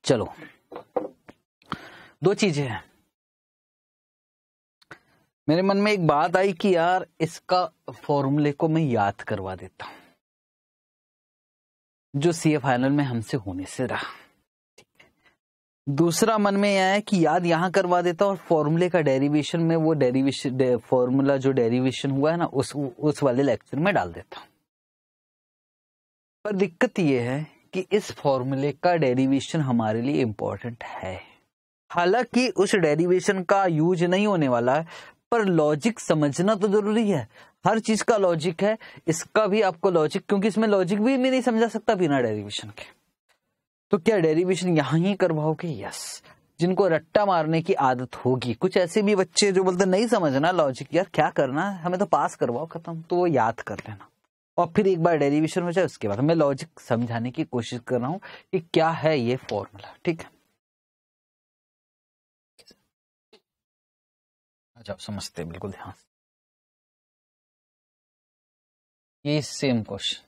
चलो दो चीजें हैं मेरे मन में एक बात आई कि यार इसका फॉर्मूले को मैं याद करवा देता हूं जो सीए फाइनल में हमसे होने से रहा दूसरा मन में यह है कि याद यहां करवा देता और फॉर्मूले का डेरिवेशन में वो डेरिवेशन डे, फॉर्मूला जो डेरिवेशन हुआ है ना उस उस वाले लेक्चर में डाल देता हूं पर दिक्कत यह है कि इस फॉर्मूले का डेरिवेशन हमारे लिए इंपॉर्टेंट है हालांकि उस डेरिवेशन का यूज नहीं होने वाला है पर लॉजिक समझना तो जरूरी है हर चीज का लॉजिक है इसका भी आपको लॉजिक क्योंकि इसमें लॉजिक भी मैं नहीं समझा सकता बिना डेरिवेशन के तो क्या डेरिवेशन यहाँ ही करवाओगे यस जिनको रट्टा मारने की आदत होगी कुछ ऐसे भी बच्चे जो बोलते नहीं समझना लॉजिक यार क्या करना हमें तो पास करवाओ खत्म तो वो याद कर लेना और फिर एक बार डेरिवेशन हो जाए उसके बाद मैं लॉजिक समझाने की कोशिश कर रहा हूं कि क्या है ये फॉर्मूला ठीक है अच्छा आप समझते हैं बिल्कुल ध्यान ये सेम क्वेश्चन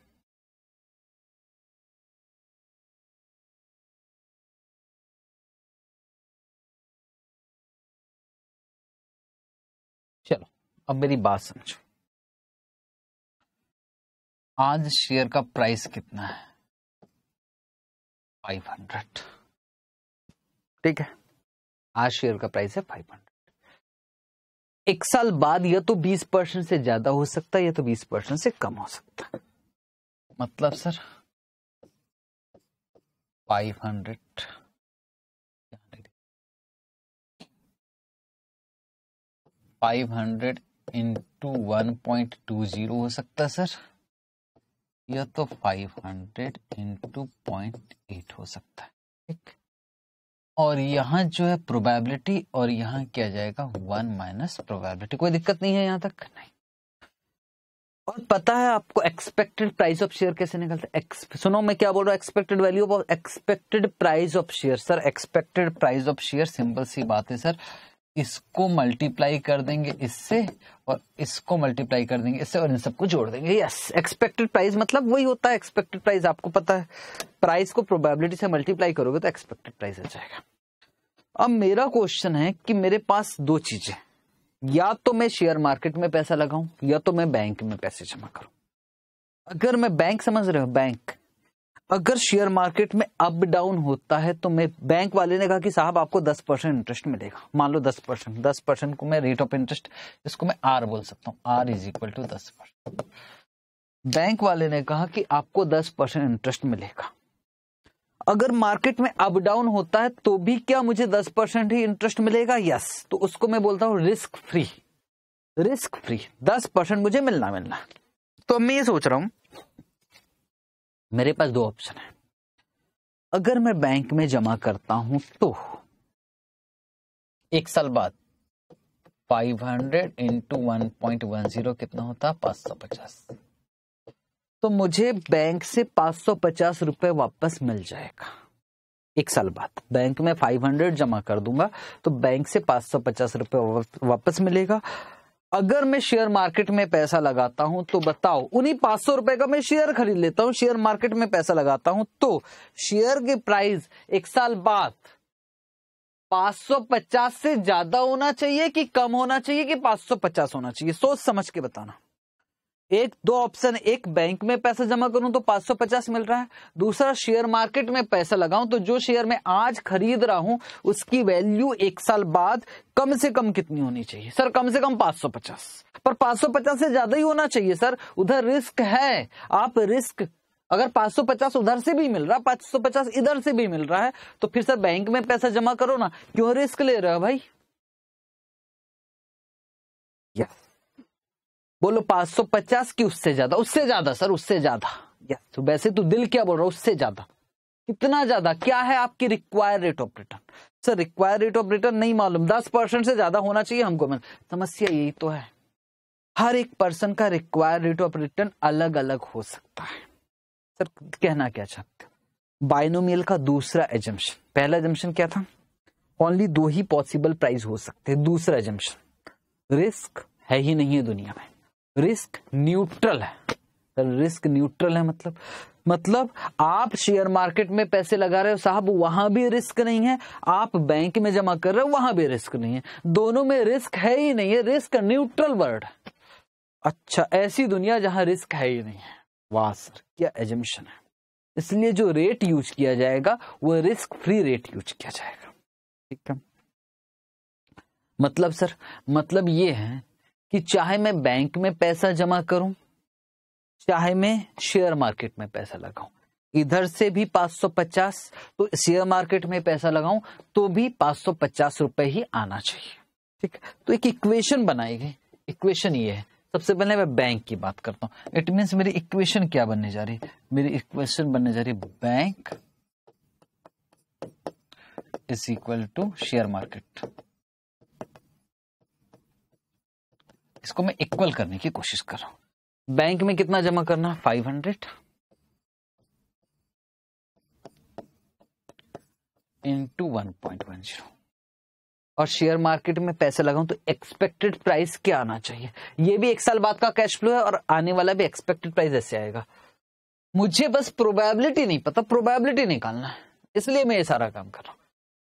चलो अब मेरी बात समझो आज शेयर का प्राइस कितना है 500 ठीक है आज शेयर का प्राइस है 500 एक साल बाद या तो 20 परसेंट से ज्यादा हो सकता है या तो 20 परसेंट से कम हो सकता है मतलब sir 500 hundred into one point two zero हो सकता है सर या तो 500 इंटू पॉइंट एट हो सकता है ठीक और यहाँ जो है प्रोबेबिलिटी और यहाँ क्या जाएगा वन माइनस प्रोबेबिलिटी कोई दिक्कत नहीं है यहाँ तक नहीं और पता है आपको एक्सपेक्टेड प्राइस ऑफ शेयर कैसे निकलता है सुनो मैं क्या बोल रहा हूँ expected value of expected price of share sir expected price of share simple सी बात है सर इसको मल्टीप्लाई कर देंगे इससे और इसको मल्टीप्लाई कर देंगे इससे और इन सबको जोड़ देंगे यस एक्सपेक्टेड प्राइस मतलब वही होता है एक्सपेक्टेड प्राइस आपको पता है प्राइस को प्रोबेबिलिटी से मल्टीप्लाई करोगे तो एक्सपेक्टेड प्राइस आ जाएगा अब मेरा क्वेश्चन है कि मेरे पास दो चीजें या तो मैं शेयर मार्केट में पैसा लगाऊं या तो मैं बैंक में पैसे जमा करूं अगर मैं बैंक समझ रहे हो बैंक अगर शेयर मार्केट में अप डाउन होता है तो मैं बैंक वाले ने कहा कि साहब आपको 10 परसेंट इंटरेस्ट मिलेगा मान लो 10 परसेंट दस परसेंट को मैं रेट ऑफ इंटरेस्ट इसको मैं आर बोल सकता हूँ आर इज इक्वल टू दस बैंक वाले ने कहा कि आपको दस परसेंट इंटरेस्ट मिलेगा अगर मार्केट में अप डाउन होता है तो भी क्या मुझे दस परसेंट ही इंटरेस्ट मिलेगा यस तो उसको मैं बोलता हूँ रिस्क फ्री रिस्क फ्री दस परसेंट मुझे मिलना मिलना तो मैं ये सोच रहा हूँ मेरे पास दो ऑप्शन है अगर मैं बैंक में जमा करता हूं तो एक साल बाद 500 hundred into one point one zero कितना होता पांच सौ पचास तो मुझे बैंक से पांच सौ पचास रुपए वापस मिल जाएगा एक साल बाद बैंक में 500 जमा कर दूंगा तो बैंक से 550 रुपए वापस मिलेगा अगर मैं शेयर मार्केट में पैसा लगाता हूं तो बताओ उन्हीं पांच सौ रुपए का मैं शेयर खरीद लेता हूं शेयर मार्केट में पैसा लगाता हूं तो शेयर की प्राइस एक साल बाद 550 से ज्यादा होना चाहिए कि कम होना चाहिए कि 550 होना चाहिए सोच समझ के बताना एक दो ऑप्शन एक बैंक में पैसा जमा करूं तो 550 मिल रहा है दूसरा शेयर मार्केट में पैसा लगाऊं तो जो शेयर मैं आज खरीद रहा हूं उसकी वैल्यू एक साल बाद कम से कम कितनी होनी चाहिए सर कम से कम 550 पर 550 से ज्यादा ही होना चाहिए सर उधर रिस्क है आप रिस्क अगर 550 उधर से भी मिल रहा है पांच इधर से भी मिल रहा है तो फिर सर बैंक में पैसा जमा करो ना क्यों रिस्क ले रहे हो भाई यस बोलो 550 की उससे ज्यादा उससे ज्यादा सर उससे ज्यादा तो वैसे तो दिल क्या बोल रहा उससे ज्यादा कितना ज्यादा क्या है आपकी require rate of return sir require rate of return नहीं मालूम दस परसेंट से ज्यादा होना चाहिए हमको समस्या यही तो है हर एक पर्सन का रिक्वायर रेट ऑफ रिटर्न अलग अलग हो सकता है सर कहना क्या चाहते हो बाइनोमियल का दूसरा एजम्पन पहला एजम्पन क्या था ओनली दो ही पॉसिबल प्राइस हो सकते हैं दूसरा एजम्पन रिस्क है ही नहीं है दुनिया में रिस्क न्यूट्रल है रिस्क न्यूट्रल है मतलब मतलब आप शेयर मार्केट में पैसे लगा रहे हो साहब वहां भी रिस्क नहीं है आप बैंक में जमा कर रहे हो वहां भी रिस्क नहीं है दोनों में रिस्क है ही नहीं है रिस्क न्यूट्रल वर्ड अच्छा ऐसी दुनिया जहां रिस्क है ही नहीं है वाह सर क्या एजम्पन है इसलिए जो रेट यूज किया जाएगा वो रिस्क फ्री रेट यूज किया जाएगा ठीक है मतलब सर मतलब ये है कि चाहे मैं बैंक में पैसा जमा करूं चाहे मैं शेयर मार्केट में पैसा लगाऊं इधर से भी 550 तो शेयर मार्केट में पैसा लगाऊं तो भी 550 रुपए ही आना चाहिए ठीक तो एक इक्वेशन बनाई गई इक्वेशन ये है सबसे पहले मैं बैंक की बात करता हूं इट मीन्स मेरी इक्वेशन क्या बनने जा रही है मेरी इक्वेशन बनने जा रही है bank is equal to share market इसको मैं इक्वल करने की कोशिश कर रहा हूं बैंक में कितना जमा करना five hundred into one point one zero और शेयर मार्केट में पैसे लगाऊं तो एक्सपेक्टेड प्राइस क्या आना चाहिए ये भी एक साल बाद का कैश फ्लो है और आने वाला भी एक्सपेक्टेड प्राइस ऐसे आएगा मुझे बस प्रोबेबिलिटी नहीं पता प्रोबेबिलिटी निकालना है इसलिए मैं ये सारा काम कर रहा हूं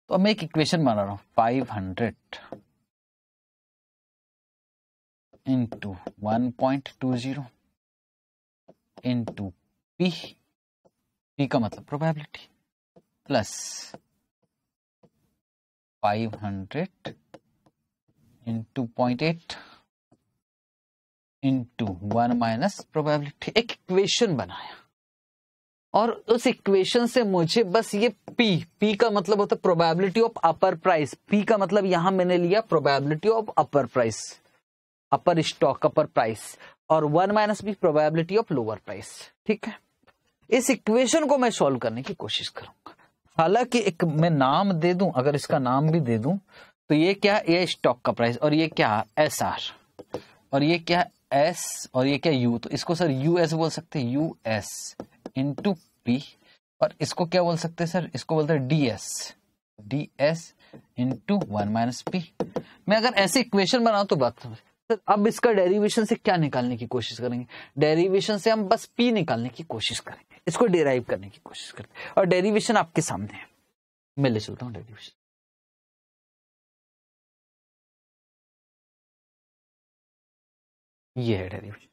तो मैं एक इक्वेशन बना रहा हूं five hundred into 1.20 into P P का मतलब probability plus 500 into 0.8 into one minus probability एक इक्वेशन बनाया और उस इक्वेशन से मुझे बस ये P P का मतलब होता है probability of upper price P का मतलब यहां मैंने लिया probability of upper price upper stock upper price और one minus B probability of lower price ठीक है इस इक्वेशन को मैं सॉल्व करने की कोशिश करूंगा हालांकि एक मैं नाम दे दू अगर इसका नाम भी दे दू तो ये क्या ये स्टॉक का प्राइस और ये क्या एस आर और ये क्या एस और ये क्या यू तो इसको सर यू एस बोल सकते हैं यू एस टू पी और इसको क्या बोल सकते हैं सर इसको बोलते हैं D S D S into one minus P मैं अगर ऐसे इक्वेशन बनाऊ तो बात समझ सर अब इसका डेरिवेशन से क्या निकालने की कोशिश करेंगे डेरिवेशन से हम बस पी निकालने की कोशिश करेंगे इसको डेराइव करने की कोशिश करते हैं और डेरिवेशन आपके सामने है मैं ले चलता हूँ डेरिवेशन ये है डेरिवेशन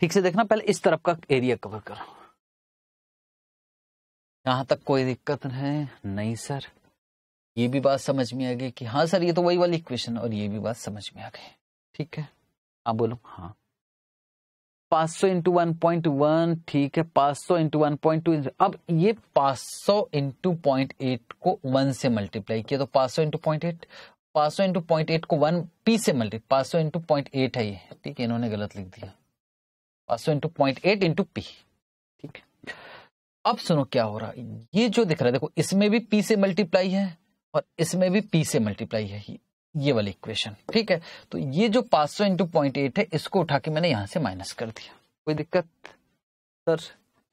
ठीक से देखना पहले इस तरफ का एरिया कवर करो यहां तक कोई दिक्कत है नहीं सर ये भी बात समझ में आ गई कि हाँ सर ये तो वही वाली इक्वेशन और ये भी बात समझ में आ गई ठीक है आप हाँ, बोलो हाँ पाँच सौ इंटू वन पॉइंट वन ठीक है पाँच सौ इंटू वन पॉइंट टू अब ये पांच सौ इंटू पॉइंट एट को वन से मल्टीप्लाई किया तो पांच सौ इंटू पॉइंट एट पांच सौ इंटू पॉइंट एट को वन पी से मल्टीप्लाई पांच सौ इंटू पॉइंट एट है ये ठीक है इन्होंने गलत लिख दिया पांच सौ into point eight into P ठीक है अब सुनो क्या हो रहा है ये जो दिख रहा है देखो इसमें भी पी से मल्टीप्लाई है और इसमें भी पी से मल्टीप्लाई है ये वाली इक्वेशन ठीक है तो ये जो 500 सौ इंटू पॉइंट एट है इसको उठा के मैंने यहां से माइनस कर दिया कोई दिक्कत सर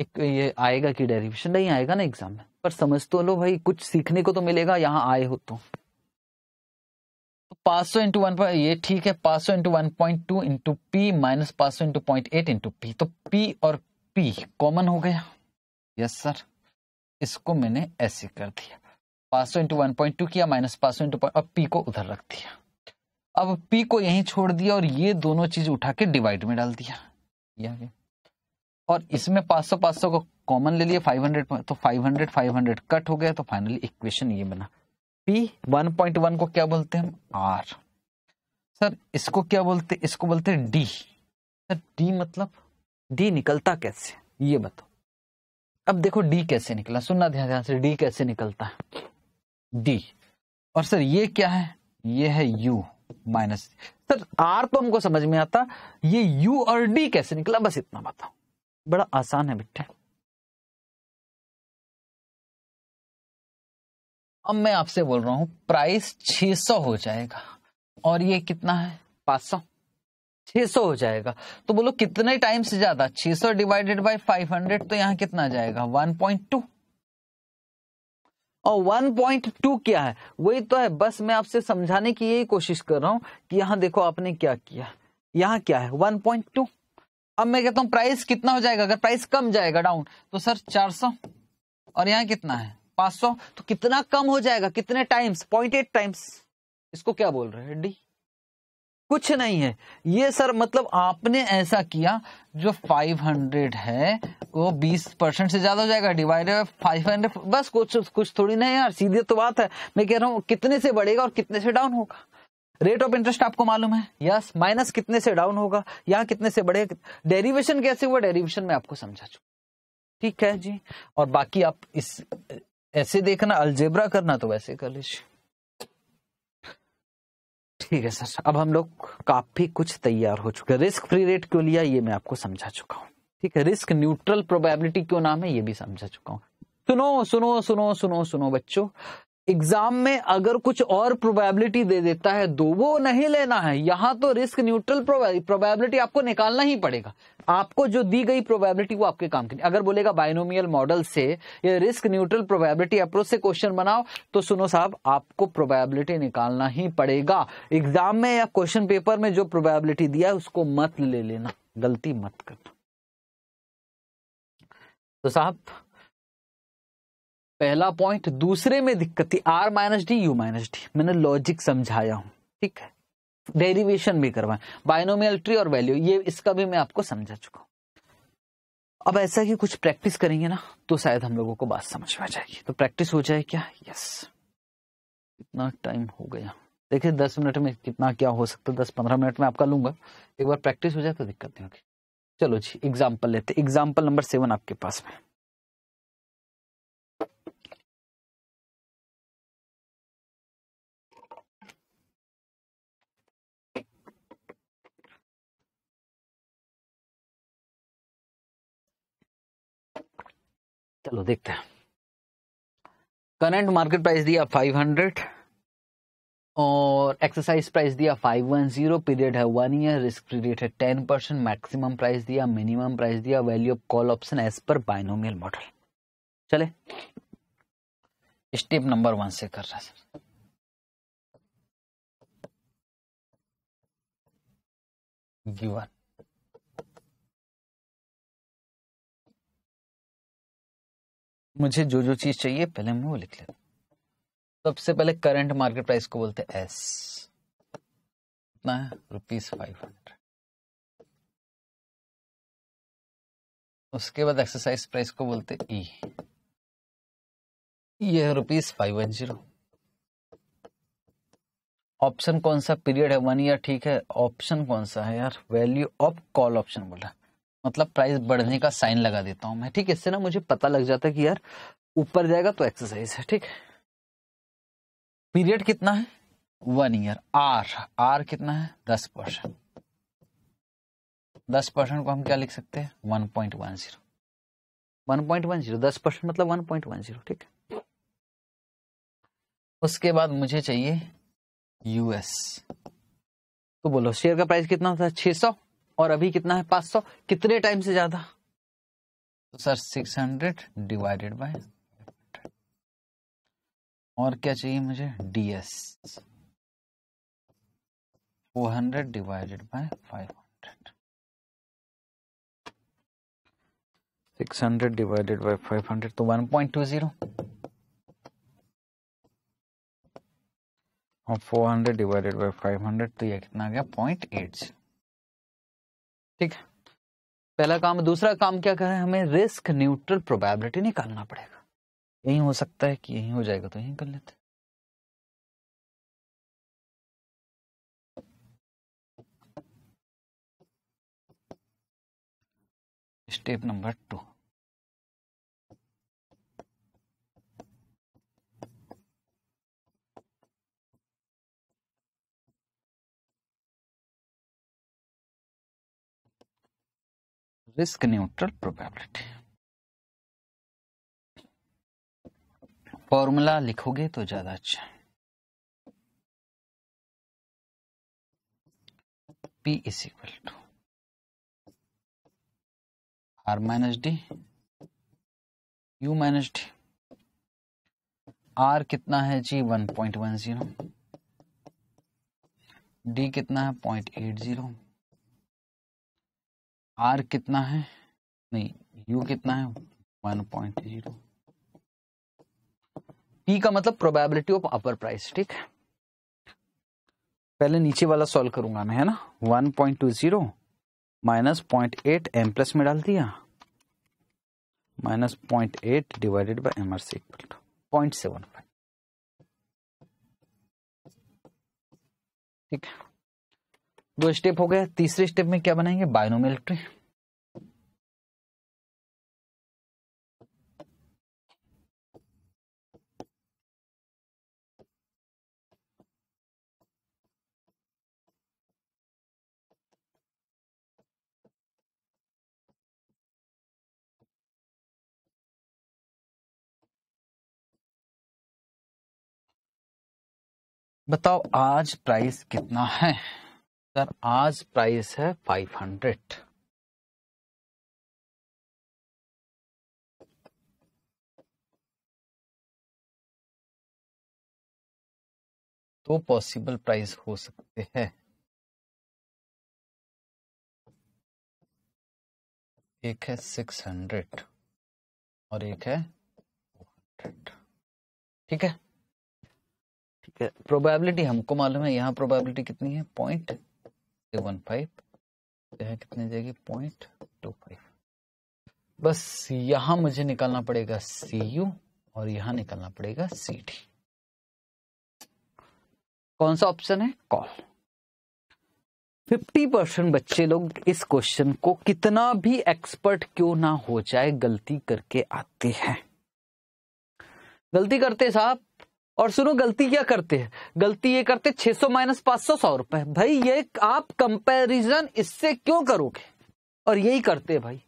एक ये आएगा कि डेरिवेशन नहीं आएगा ना एग्जाम में पर समझ तो लो भाई कुछ सीखने को तो मिलेगा यहाँ आए हो तो, तो पांच सौ इंटू वन ये ठीक है पांच सौ into one point two into P minus पांच सौ into point eight into P तो पी और पी कॉमन हो गया यस सर इसको मैंने ऐसे कर दिया पांच सौ इंटू वन पॉइंट टू किया माइनस पांच सौ इंटू अब पी को उधर रख दिया अब पी को यहीं छोड़ दिया और ये दोनों चीज उठा के डिवाइड में डाल दिया और इसमें पांच सौ पांच सौ को कॉमन ले लिया फाइव हंड्रेड तो फाइव हंड्रेड कट हो गया तो फाइनली इक्वेशन ये बना पी वन पॉइंट वन को क्या बोलते हैं हम आर सर इसको क्या बोलते इसको बोलते हैं डी सर डी मतलब डी निकलता कैसे ये बताओ अब देखो डी कैसे निकला सुनना ध्यान ध्यान से डी कैसे निकलता है डी और सर ये क्या है ये है यू माइनस सर आर तो हमको समझ में आता ये यू और डी कैसे निकला बस इतना बताओ बड़ा आसान है बेटे अब मैं आपसे बोल रहा हूं प्राइस 600 हो जाएगा और ये कितना है 500 600 हो जाएगा तो बोलो कितने टाइम से ज्यादा 600 डिवाइडेड बाय 500 तो यहां कितना जाएगा 1.2 और 1.2 क्या है वही तो है बस मैं आपसे समझाने की यही कोशिश कर रहा हूं कि यहां देखो आपने क्या किया यहां क्या है 1.2 अब मैं कहता हूं प्राइस कितना हो जाएगा अगर प्राइस कम जाएगा डाउन तो सर 400 और यहां कितना है 500 तो कितना कम हो जाएगा कितने टाइम्स पॉइंट एट टाइम्स इसको क्या बोल रहे हैं डी कुछ नहीं है ये सर मतलब आपने ऐसा किया जो 500 है वो 20 परसेंट से ज्यादा हो जाएगा डिवाइडेड फाइव हंड्रेड बस कुछ कुछ थोड़ी नहीं यार सीधे तो बात है मैं कह रहा हूँ कितने से बढ़ेगा और कितने से डाउन होगा रेट ऑफ इंटरेस्ट आपको मालूम है यस माइनस कितने से डाउन होगा यहाँ कितने से बढ़ेगा डेरिवेशन कैसे हुआ डेरिवेशन में आपको समझा चुका ठीक है जी और बाकी आप इस ऐसे देखना अलजेबरा करना तो वैसे कर लीजिए ठीक है सर अब हम लोग काफी कुछ तैयार हो चुके हैं रिस्क फ्री रेट क्यों लिया ये मैं आपको समझा चुका हूँ ठीक है रिस्क न्यूट्रल प्रोबेबिलिटी क्यों नाम है ये भी समझा चुका हूँ सुनो सुनो सुनो सुनो सुनो बच्चों एग्जाम में अगर कुछ और प्रोबेबिलिटी दे देता है दो वो नहीं लेना है यहां तो रिस्क न्यूट्रल प्रोबेबिलिटी आपको निकालना ही पड़ेगा आपको जो दी गई प्रोबेबिलिटी वो आपके काम की अगर बोलेगा बाइनोमियल मॉडल से या रिस्क न्यूट्रल प्रोबेबिलिटी अप्रोच से क्वेश्चन बनाओ तो सुनो साहब आपको प्रोबेबिलिटी निकालना ही पड़ेगा एग्जाम में या क्वेश्चन पेपर में जो प्रोबेबिलिटी दिया है उसको मत ले लेना गलती मत करना तो साहब पहला पॉइंट दूसरे में दिक्कत थी R minus D U minus D मैंने लॉजिक समझाया हूं ठीक है डेरिवेशन भी करवाए बायनोमियल ट्री और वैल्यू ये इसका भी मैं आपको समझा चुका हूं अब ऐसा कि कुछ प्रैक्टिस करेंगे ना तो शायद हम लोगों को बात समझ में आ जाएगी तो प्रैक्टिस हो जाए क्या यस कितना टाइम हो गया देखिए दस मिनट में कितना क्या हो सकता है दस पंद्रह मिनट में आपका लूंगा एक बार प्रैक्टिस हो जाए तो दिक्कत नहीं होगी चलो जी एग्जाम्पल लेते एग्जाम्पल नंबर सेवन आपके पास में चलो देखते हैं करंट मार्केट प्राइस दिया 500 और एक्सरसाइज प्राइस दिया 510 पीरियड है वन ईयर रिस्क पीरियड है टेन परसेंट मैक्सिमम प्राइस दिया मिनिमम प्राइस दिया value of call option as पर बाइनोमियल मॉडल चले स्टेप नंबर वन से कर रहा है सर गिवन मुझे जो जो चीज चाहिए पहले मैं वो लिख लेता सबसे पहले करंट मार्केट प्राइस को बोलते हैं एस कितना है रुपीज फाइव हंड्रेड उसके बाद एक्सरसाइज प्राइस को बोलते ई ये e। e है rupees five one zero option कौन सा पीरियड है वन ईयर ठीक है ऑप्शन कौन सा है यार वैल्यू ऑफ कॉल ऑप्शन बोला मतलब प्राइस बढ़ने का साइन लगा देता हूँ मैं ठीक है इससे ना मुझे पता लग जाता है कि यार ऊपर जाएगा तो एक्सरसाइज है ठीक पीरियड कितना है वन ईयर आर आर कितना है दस परसेंट दस परसेंट को हम क्या लिख सकते हैं one point one zero one point one zero दस परसेंट मतलब वन पॉइंट वन जीरो ठीक है उसके बाद मुझे चाहिए यूएस तो बोलो शेयर का प्राइस कितना होता है छह सौ और अभी कितना है पांच सौ कितने टाइम से ज्यादा तो sir six hundred divided by और क्या चाहिए मुझे DS four hundred divided by five hundred six hundred divided by five hundred तो one point two zero four hundred divided by five hundred तो ये कितना आ गया पॉइंट एट जीरो ठीक है पहला काम दूसरा काम क्या करें हमें रिस्क न्यूट्रल प्रोबेबिलिटी निकालना पड़ेगा यही हो सकता है कि यही हो जाएगा तो यही कर लेते step number two risk neutral probability formula लिखोगे तो ज्यादा अच्छा P is equal to R minus D U minus D R कितना है जी 1.10 डी कितना है 0.80 आर कितना है नहीं यू कितना है वन पॉइंट जीरो पी का मतलब प्रोबेबिलिटी ऑफ अपर प्राइस ठीक है पहले नीचे वाला सॉल्व करूंगा मैं है ना one point two zero minus point eight M plus में डाल दिया minus point eight divided by M R C equal to point seven five ठीक है दो स्टेप हो गया तीसरे स्टेप में क्या बनाएंगे बायनोमियल ट्री बताओ आज प्राइस कितना है सर आज प्राइस है फाइव हंड्रेड तो पॉसिबल प्राइस हो सकते हैं एक है सिक्स हंड्रेड और एक है हंड्रेड ठीक है ठीक है प्रोबेबिलिटी हमको मालूम है यहाँ प्रोबेबिलिटी कितनी है पॉइंट वन फाइव तो यह कितने जाएगी पॉइंट टू फाइव बस यहां मुझे निकालना पड़ेगा सी यू और यहां निकालना पड़ेगा सी डी कौन सा ऑप्शन है कॉल फिफ्टी परसेंट बच्चे लोग इस क्वेश्चन को कितना भी एक्सपर्ट क्यों ना हो जाए गलती करके आते हैं गलती करते साहब और सुनो गलती क्या करते हैं गलती ये करते 600 सौ माइनस पांच सौ सौ रुपए भाई ये आप कंपैरिजन इससे क्यों करोगे और यही करते हैं भाई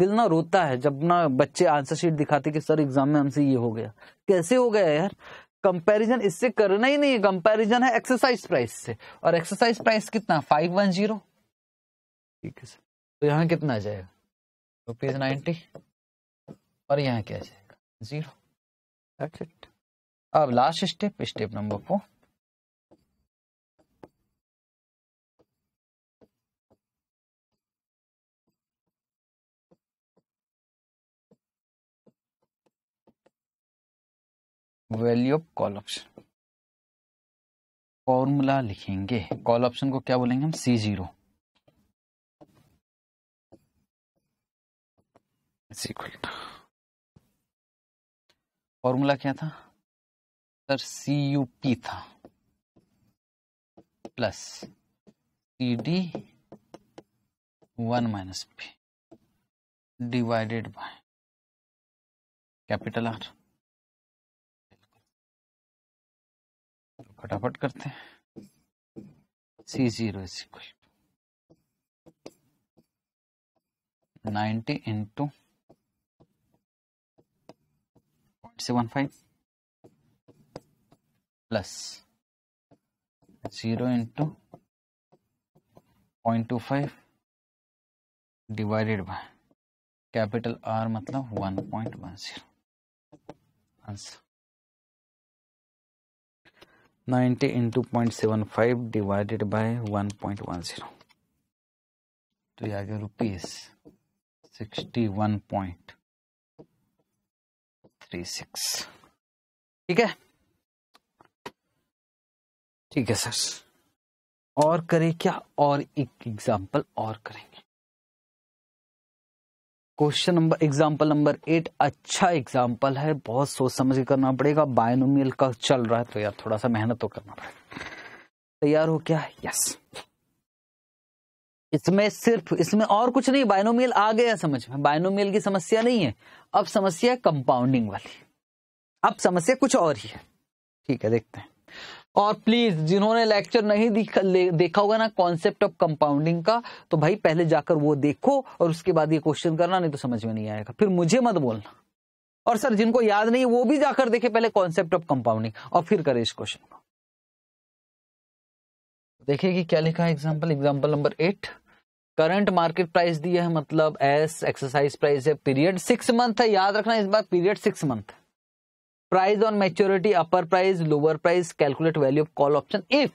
दिल ना रोता है जब ना बच्चे आंसर शीट दिखाते कि सर एग्जाम में हमसे ये हो गया कैसे हो गया यार कंपैरिजन इससे करना ही नहीं है कंपैरिजन है एक्सरसाइज प्राइस से और एक्सरसाइज प्राइस कितना फाइव वन जीरो ठीक है तो यहाँ कितना आ जाएगा रुपीज नाइनटी और यहाँ क्या जाएगा जीरो That's it. अब last step step number four value of call option formula लिखेंगे कॉल ऑप्शन को क्या बोलेंगे हम सी जीरो फॉर्मूला क्या था सर सी यू पी था plus C D one minus P divided by capital R तो फटाफट करते हैं C zero is equal into point seven five plus zero into point two five divided by capital R मतलब one point one zero answer ninety into point seven five divided by one point one zero तो ये आगे rupees sixty one point three six ठीक है ठीक है sir और करें क्या और एक एग्जाम्पल और करेंगे question number example number eight अच्छा एग्जाम्पल है बहुत सोच समझ के करना पड़ेगा बायनोमियल का चल रहा है तो यार थोड़ा सा मेहनत तो करना पड़ेगा तैयार हो क्या यस इसमें सिर्फ इसमें और कुछ नहीं बायनोमियल आ गया समझ में बायनोमियल की समस्या नहीं है अब समस्या कंपाउंडिंग वाली अब समस्या कुछ और ही है ठीक है देखते हैं और प्लीज जिन्होंने लेक्चर नहीं देखा होगा ना कॉन्सेप्ट ऑफ कंपाउंडिंग का तो भाई पहले जाकर वो देखो और उसके बाद ये क्वेश्चन करना नहीं तो समझ में नहीं आएगा फिर मुझे मत बोलना और सर जिनको याद नहीं वो भी जाकर देखे पहले कॉन्सेप्ट ऑफ कंपाउंडिंग और फिर करे इस क्वेश्चन को देखिए कि क्या लिखा है example example number eight current market price दिया है मतलब एस एक्सरसाइज प्राइस है पीरियड सिक्स मंथ है याद रखना इस बार पीरियड सिक्स मंथ है price on maturity upper price lower price calculate value of call option if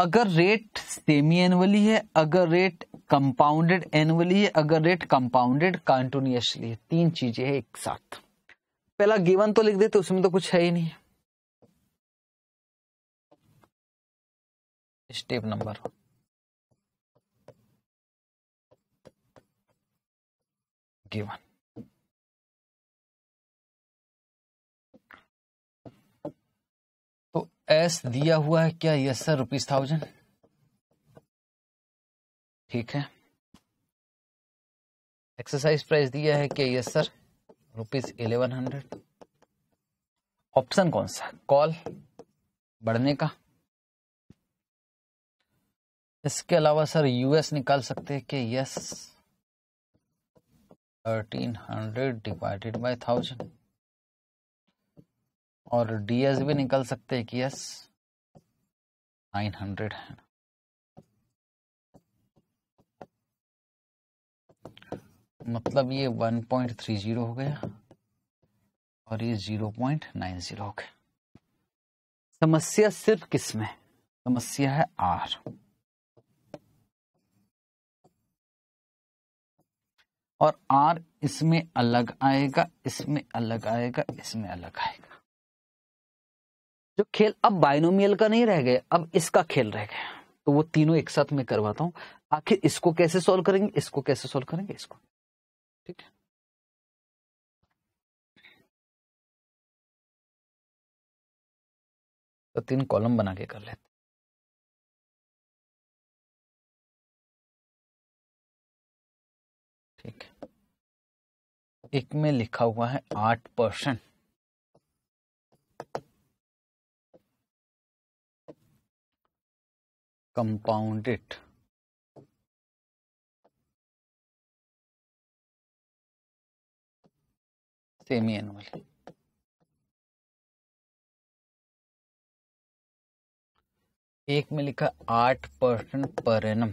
अगर रेट सेमी एनुअली है अगर रेट कंपाउंडेड एनुअली है अगर रेट कंपाउंडेड कंटिन्यूसली है तीन चीजें है एक साथ पहला गिवन तो लिख देते उसमें तो कुछ है ही नहीं स्टेप नंबर गिवन एस दिया हुआ है क्या यस सर रुपीज थाउजेंड ठीक है एक्सरसाइज प्राइस दिया है क्या yes sir rupees eleven hundred option कौन सा कॉल बढ़ने का इसके अलावा सर यूएस निकाल सकते हैं कि yes thirteen hundred divided by thousand और डीएस भी हम्म। निकल सकते हैं कि यस नाइन हंड्रेड है मतलब ये 1.30 हो गया और ये 0.90 हो गया समस्या सिर्फ किसमें समस्या है आर और आर इसमें अलग आएगा इसमें अलग आएगा इसमें अलग आएगा जो खेल अब बाइनोमियल का नहीं रह गए अब इसका खेल रह गया तो वो तीनों एक साथ में करवाता हूं आखिर इसको कैसे सोल्व करेंगे इसको कैसे सोल्व करेंगे इसको ठीक है तो तीन कॉलम बना के कर लेते ठीक है एक में लिखा हुआ है आठ परसेंट compound सेमी semi एक में लिखा आठ percent per annum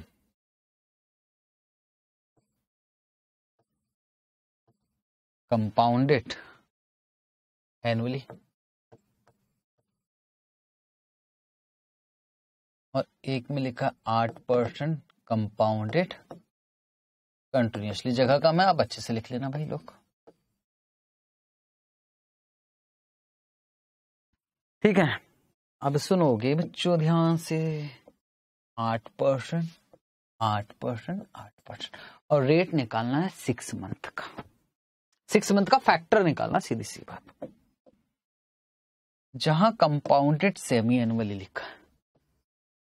compounded annually और एक में लिखा आठ परसेंट कंपाउंडेड कंटिन्यूसली जगह कम है आप अच्छे से लिख लेना भाई लोग ठीक है अब सुनोगे बच्चों ध्यान से आठ परसेंट आठ परसेंट आठ परसेंट और रेट निकालना है सिक्स मंथ का सिक्स मंथ का फैक्टर निकालना सीधी सी बात जहां कंपाउंडेड सेमी एनुअली लिखा है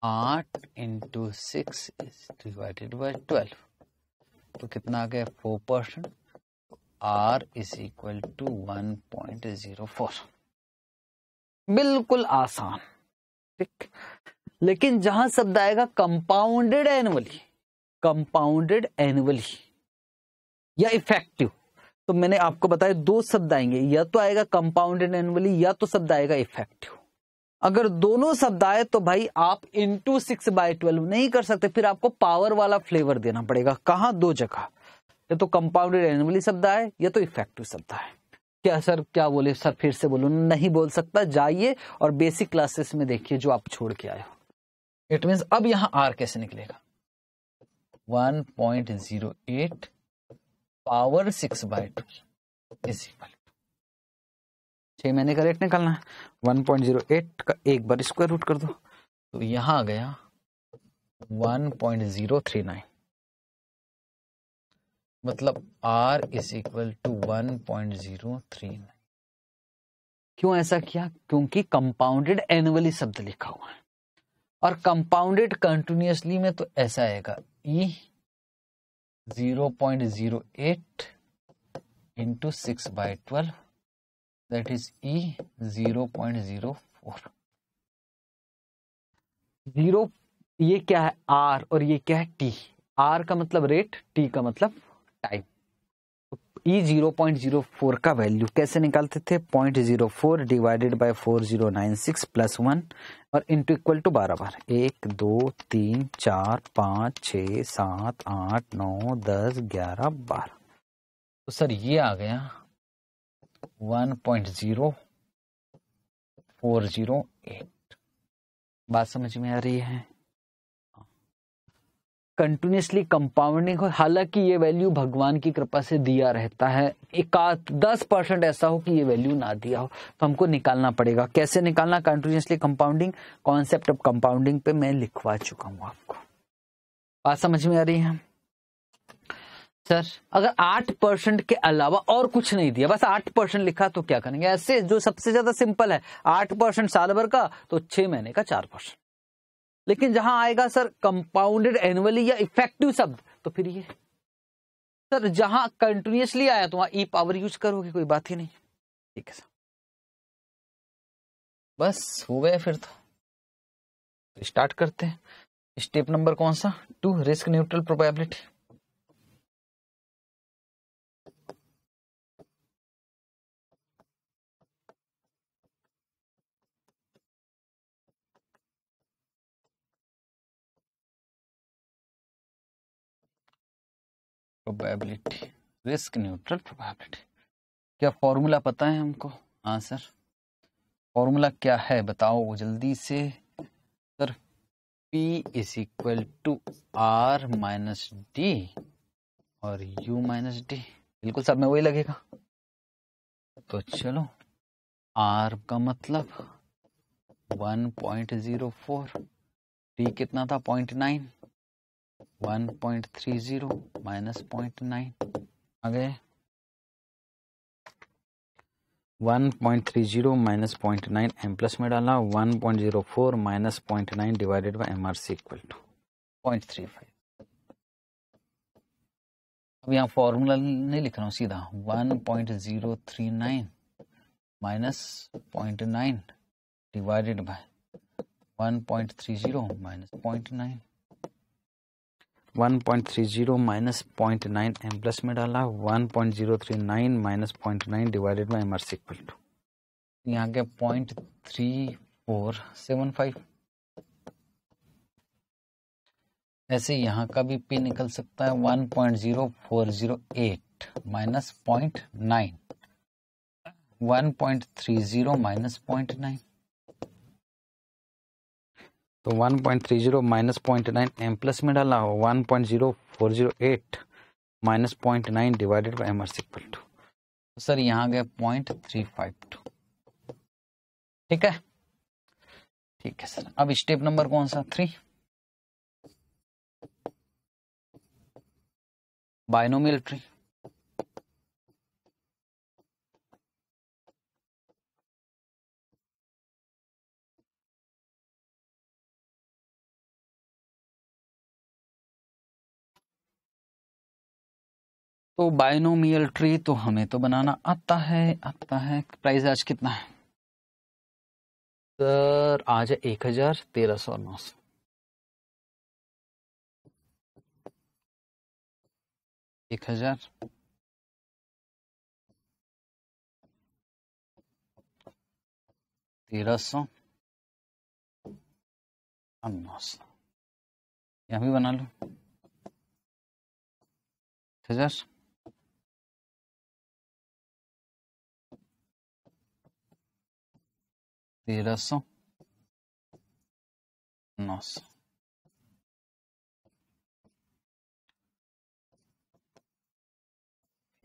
आठ into six is divided by twelve तो कितना आ गया four percent R is equal to one point zero four बिल्कुल आसान ठीक लेकिन जहां शब्द आएगा कंपाउंडेड एनुअली कंपाउंडेड एनुअली या इफेक्टिव तो मैंने आपको बताया दो शब्द आएंगे या तो आएगा कंपाउंडेड एनुअली या तो शब्द आएगा इफेक्टिव अगर दोनों शब्द आए तो भाई आप इंटू सिक्स बाय ट्वेल्व नहीं कर सकते फिर आपको पावर वाला फ्लेवर देना पड़ेगा कहा दो जगह ये तो कंपाउंडेड एनिमली शब्द आए या तो इफेक्टिव शब्द आए क्या सर क्या बोले सर फिर से बोलो नहीं बोल सकता जाइए और बेसिक क्लासेस में देखिए जो आप छोड़ के आए हो इट मीन अब यहां आर कैसे निकलेगा 1.08 power six by two is equal छः महीने का रेट निकालना है वन पॉइंट जीरो एट का एक बार स्क्वायर रूट कर दो तो यहाँ आ गया one point zero three nine मतलब R is equal to one point zero three nine क्यों ऐसा किया क्योंकि कंपाउंडेड एनुअली शब्द लिखा हुआ है और कंपाउंडेड कंटिन्यूसली में तो ऐसा आएगा E zero point zero eight into six by twelve that is E zero point zero four zero ये क्या है आर और ये क्या है टी आर का मतलब रेट टी का मतलब time E zero point zero four का वैल्यू कैसे निकालते थे point zero four divided by four zero nine six plus one और इंटू इक्वल टू बारह बार एक दो तीन चार पाँच छ सात आठ नौ दस ग्यारह बारह तो सर ये आ गया one point zero four zero eight बात समझ में आ रही है कंटिन्यूसली कंपाउंडिंग हो हालांकि ये वैल्यू भगवान की कृपा से दिया रहता है एकाध दस परसेंट ऐसा हो कि ये वैल्यू ना दिया हो तो हमको निकालना पड़ेगा कैसे निकालना continuously compounding concept of compounding पे मैं लिखवा चुका हूं आपको बात समझ में आ रही है सर अगर आठ परसेंट के अलावा और कुछ नहीं दिया बस आठ परसेंट लिखा तो क्या करेंगे ऐसे जो सबसे ज्यादा सिंपल है आठ परसेंट साल भर का तो छह महीने का चार परसेंट लेकिन जहां आएगा सर कंपाउंडेड एनुअली या इफेक्टिव शब्द तो फिर ये सर जहां कंटिन्यूसली आया तो वहां ई पावर यूज करोगे कोई बात ही नहीं ठीक है सर बस हो गया फिर तो, तो स्टार्ट करते हैं स्टेप नंबर कौन सा two risk neutral probability probability risk neutral probability क्या फॉर्मूला पता है हमको हाँ सर फॉर्मूला क्या है बताओ वो जल्दी से sir P is equal to R minus D और U माइनस डी बिल्कुल सब में वही लगेगा तो चलो R का मतलब 1.04 डी कितना था 0.9 one point three zero minus point nine आ गए one point three zero minus point nine M plus में डाला one point zero four minus point nine divided by M R C equal to point three five अब यहाँ formula नहीं लिख रहा हूँ सीधा one point zero three nine minus point nine divided by one point three zero minus point nine 1.30 minus point nine M plus में डाला 1.039 minus point nine divided by M R equal to यहाँ के point three four seven five ऐसे यहाँ का भी P निकल सकता है 1.0408 minus point nine one point three zero minus point nine तो 1.30 point three zero minus point nine M plus में डालना हो one point zero four zero eight minus point nine divided by M R C equal to तो sir यहाँ गया point three five to ठीक है ठीक है सर अब स्टेप नंबर कौन सा थ्री बाइनोमियल ट्री तो बायनोमियल ट्री तो हमें तो बनाना आता है आता है प्राइस आज कितना है सर आज है एक हजार तेरह सौ नौ सौ एक हजार तेरह सौ हाँ, नौ सौ यहाँ भी बना लो हजार Teira só. Nossa.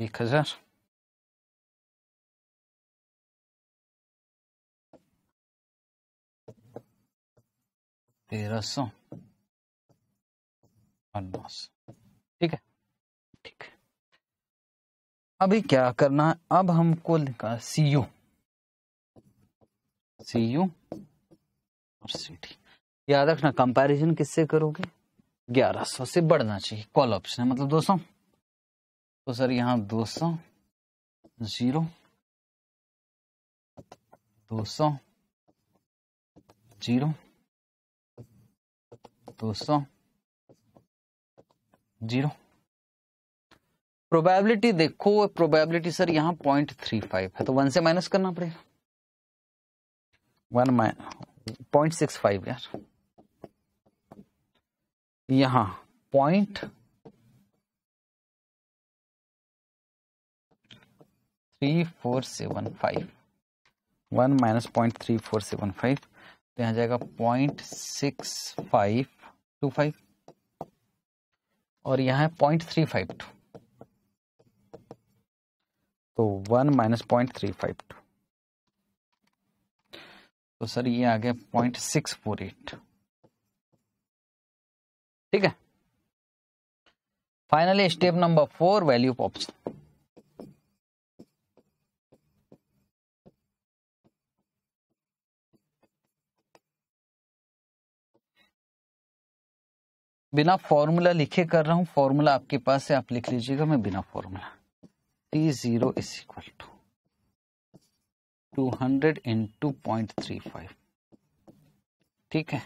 एक हजार तेरह सौ और नौ सौ ठीक है ठीक है अभी क्या करना है अब हमको निकाल सीयू सी यू और सी टी याद रखना कंपैरिजन किससे करोगे 1100 से बढ़ना चाहिए कॉल ऑप्शन है मतलब 200 तो सर यहाँ 200 जीरो दो सौ जीरो दो सौ जीरो प्रोबेबिलिटी देखो प्रोबेबिलिटी सर यहाँ पॉइंट थ्री फाइव है तो वन से माइनस करना पड़ेगा one minus point six five यार यहां point three four seven five one minus point three four seven five तो यहां जाएगा point six five two five और यहां है पॉइंट थ्री फाइव टू तो one minus point three five two तो सर ये आ गया पॉइंट सिक्स फोर एट ठीक है finally step number four value पॉप्स बिना फॉर्मूला लिखे कर रहा हूं फॉर्मूला आपके पास है आप लिख लीजिएगा मैं बिना formula T zero is equal to two hundred into point three five ठीक है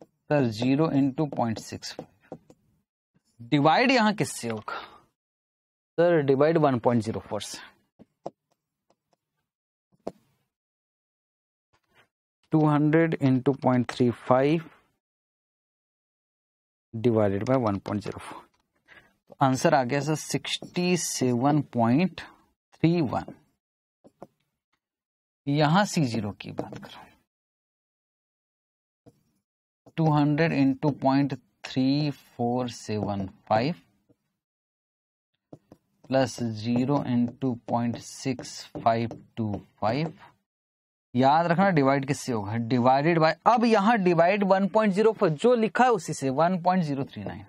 sir zero into point six five divide यहां किससे होगा sir divide one point zero four से two hundred into point three five divided by one point zero four तो answer आ गया sir sixty seven point three one यहां C zero की बात करो 200 hundred into point three four seven five plus zero into point six five two five याद रखना divide किससे होगा डिवाइडेड बाय अब यहां डिवाइड 1.04 जो लिखा है उसी से 1.039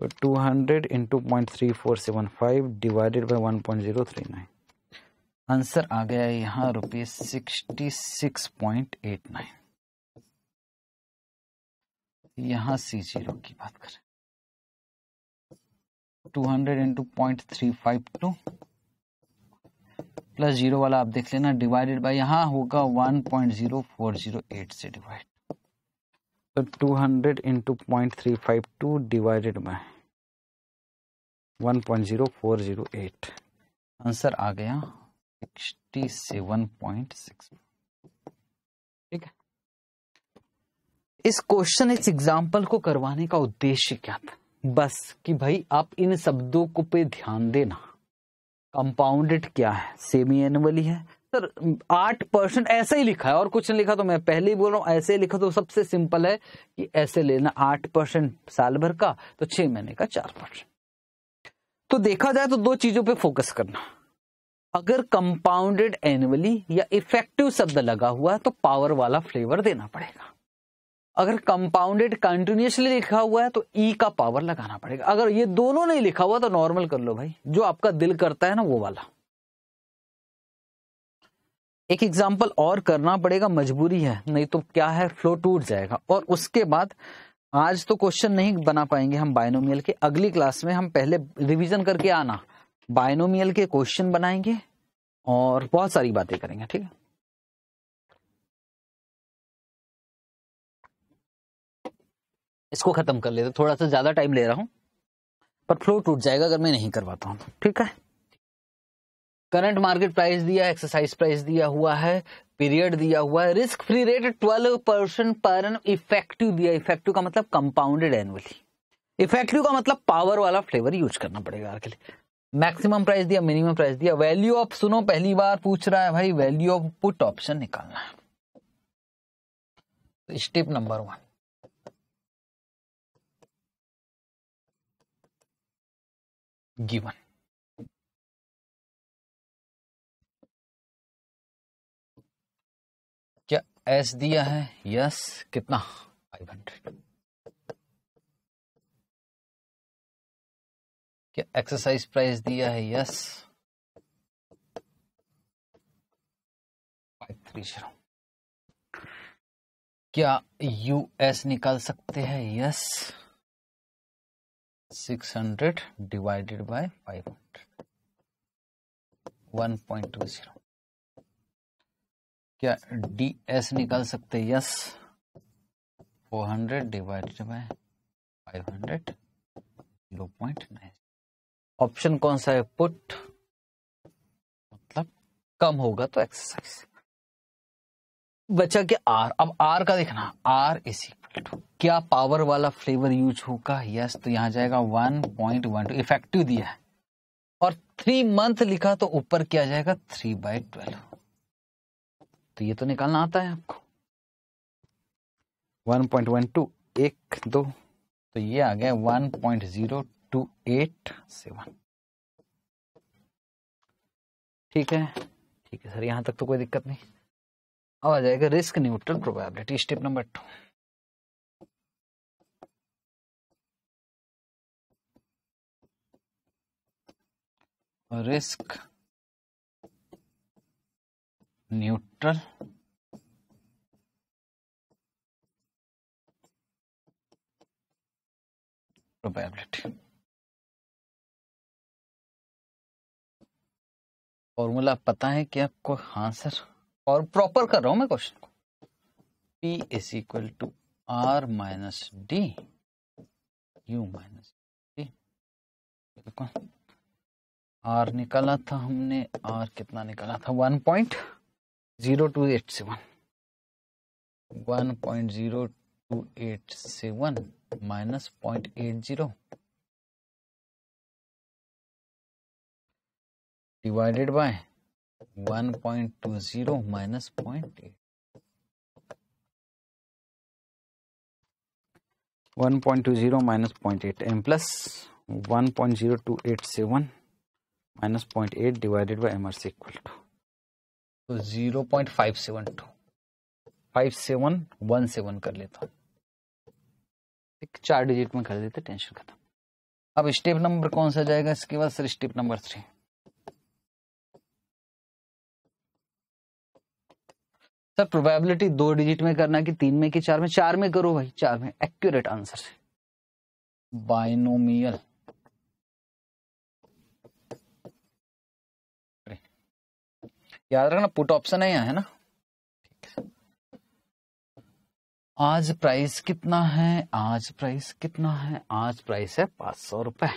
तो 200 into point three four seven five divided by one point zero three nine answer आ गया यहाँ रुपये sixty six point eight nine यहाँ सी जीरो की बात करें two hundred into point three five two plus zero वाला आप देख लेना डिवाइडेड बाय यहाँ होगा one point zero four zero eight से डिवाइड तो two hundred into point three five two divided by one point zero four zero eight answer आ गया ठीक है इस क्वेश्चन इस एग्जाम्पल को करवाने का उद्देश्य क्या था बस कि भाई आप इन शब्दों को पे ध्यान देना कंपाउंडेड क्या है सेमी एनुअली है सर आठ परसेंट ऐसे ही लिखा है और कुछ नहीं लिखा तो मैं पहले ही बोल रहा हूं ऐसे ही लिखा तो सबसे सिंपल है कि ऐसे लेना आठ परसेंट साल भर का तो छह महीने का चार परसेंट तो देखा जाए तो दो चीजों पे फोकस करना अगर कंपाउंडेड एनुअली या इफेक्टिव शब्द लगा हुआ है तो पावर वाला फ्लेवर देना पड़ेगा अगर कंपाउंडेड कंटिन्यूसली लिखा हुआ है तो ई e का पावर लगाना पड़ेगा अगर ये दोनों नहीं लिखा हुआ तो नॉर्मल कर लो भाई जो आपका दिल करता है ना वो वाला एक एग्जाम्पल और करना पड़ेगा मजबूरी है नहीं तो क्या है फ्लो टूट जाएगा और उसके बाद आज तो क्वेश्चन नहीं बना पाएंगे हम बायनोमियल के अगली क्लास में हम पहले रिवीजन करके आना बायनोमियल के क्वेश्चन बनाएंगे और बहुत सारी बातें करेंगे ठीक है इसको खत्म कर लेते थोड़ा सा ज्यादा टाइम ले रहा हूं पर फ्लो टूट जाएगा अगर मैं नहीं करवाता हूं ठीक है करंट मार्केट प्राइस दिया एक्सरसाइज प्राइस दिया हुआ है पीरियड दिया हुआ है risk free rate twelve percent पर इफेक्टिव दिया इफेक्टिव का मतलब कंपाउंडेड एनुअली इफेक्टिव का मतलब पावर वाला फ्लेवर यूज करना पड़ेगा आपके लिए मैक्सिमम प्राइस दिया मिनिमम प्राइस दिया वैल्यू ऑफ सुनो पहली बार पूछ रहा है भाई वैल्यू ऑफ पुट ऑप्शन निकालना है स्टेप नंबर वन गिवन क्या एस दिया है यस कितना फाइव हंड्रेड क्या एक्सरसाइज प्राइस दिया है यस थ्री क्या यूएस निकाल सकते हैं yes six hundred divided by five hundred one point two zero क्या डी एस निकाल सकते हैं yes four hundred divided by five hundred zero point nine option कौन सा है पुट मतलब कम होगा तो एक्सरसाइज बचा के आर अब आर का देखना आर इज इक्वल टू क्या पावर वाला फ्लेवर यूज होगा यस तो यहां जाएगा one point one two effective दिया है और थ्री मंथ लिखा तो ऊपर क्या जाएगा थ्री बाई ट्वेल्व तो ये तो निकालना आता है आपको वन पॉइंट वन टू एक दो तो ये आ गया one point zero two eight seven ठीक है ठीक है सर यहां तक तो कोई दिक्कत नहीं अब आ जाएगा risk neutral probability step number two risk neutral probability formula पता है क्या आपको हाँ सर और प्रॉपर कर रहा हूं मैं क्वेश्चन को P is equal to R minus D U minus D देखो आर निकाला था हमने आर कितना निकाला था one point zero two eight seven one point zero two eight seven minus point eight zero divided by 1.20 minus point eight zero minus point eight M plus seven minus point eight divided by M R C equal to तो zero point five seven two five seven one seven कर लेता एक चार digit में कर देते tension खत्म अब स्टेप नंबर कौन सा जाएगा इसके बाद sir step number three sir probability दो डिजिट में करना कि तीन में कि चार में चार में करो भाई चार में एक्यूरेट आंसर है बाइनोमियल याद रखना पुट ऑप्शन है यहाँ है ना आज प्राइस कितना है आज प्राइस कितना है आज प्राइस है पांच सौ रुपए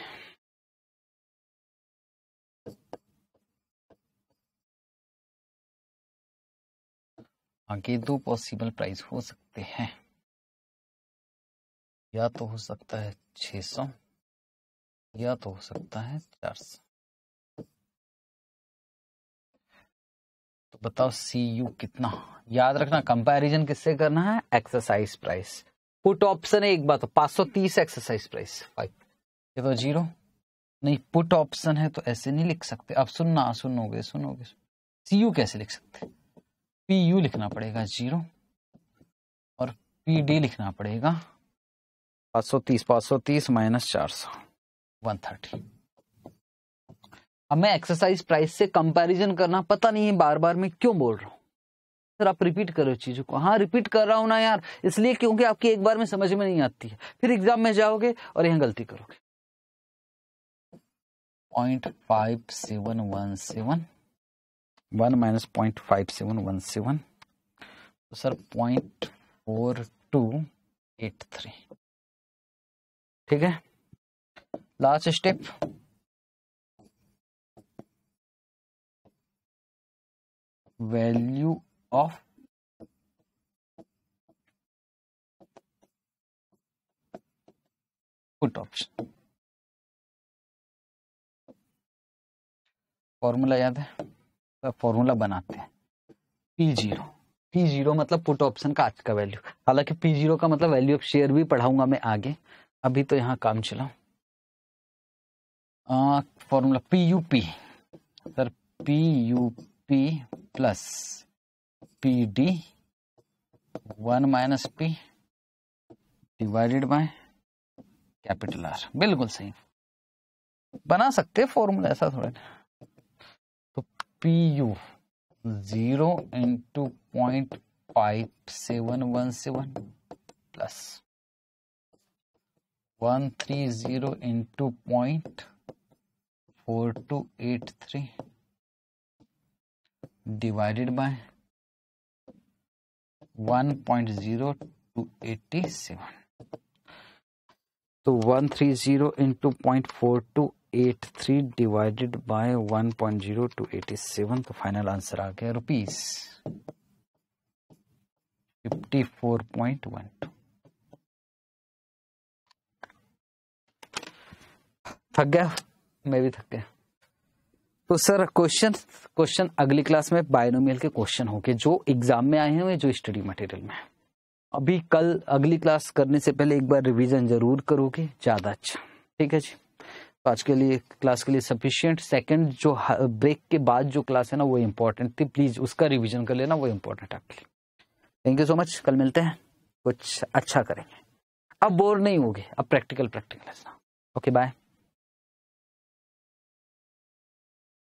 आगे दो पॉसिबल प्राइस हो सकते हैं या तो हो सकता है 600 या तो हो सकता है 400 तो बताओ सी यू कितना याद रखना कंपैरिजन किससे करना है एक्सरसाइज प्राइस पुट ऑप्शन है एक बात तो, पांच सौ तीस एक्सरसाइज प्राइस फाइव ये तो जीरो नहीं पुट ऑप्शन है तो ऐसे नहीं लिख सकते अब सुनना सुनोगे सुनोगे सी यू कैसे लिख सकते पी यू लिखना पड़ेगा जीरो और पी डी लिखना पड़ेगा पाँच सौ तीस पाँच सौ तीस माइनस चार सौ वन थर्टी अब मैं एक्सरसाइज प्राइस से कंपैरिजन करना पता नहीं है बार बार मैं क्यों बोल रहा हूँ सर आप रिपीट करो चीज़ों को हाँ रिपीट कर रहा हूं ना यार इसलिए क्योंकि आपकी एक बार में समझ में नहीं आती है फिर एग्जाम में जाओगे और यहां गलती करोगे point five seven one seven one minus point five seven one seven तो sir point four two eight three ठीक है last step value of put option formula याद है का फॉर्मूला बनाते हैं पी जीरो पी जीरो मतलब पुट ऑप्शन का आज का वैल्यू हालांकि पी जीरो का मतलब वैल्यू ऑफ शेयर भी पढ़ाऊंगा मैं आगे अभी तो यहाँ काम चलाऊ formula P U P sir P U P plus P D one minus P divided by capital R बिल्कुल सही बना सकते फॉर्मूला ऐसा थोड़ा P U zero into point five seven one seven plus one three zero into point four two eight three divided by one point zero two eighty seven तो one three zero into point four two eight three divided by one point zero two eighty seven तो final answer आ गया rupees fifty four point one two थक गया मैं भी थक गया तो सर क्वेश्चन क्वेश्चन अगली क्लास में बायोनोमियल के क्वेश्चन होंगे जो एग्जाम में आए हुए जो स्टडी मटेरियल में अभी कल अगली क्लास करने से पहले एक बार रिवीजन जरूर करोगे ज्यादा अच्छा ठीक है जी तो आज के लिए क्लास के लिए सफिशियंट सेकंड जो ब्रेक के बाद जो क्लास है ना वो इम्पोर्टेंट थी प्लीज उसका रिविजन कर लेना वो इम्पोर्टेंट आपके लिए थैंक यू सो मच कल मिलते हैं कुछ अच्छा करेंगे अब बोर नहीं होगे अब प्रैक्टिकल प्रैक्टिकल ओके बाय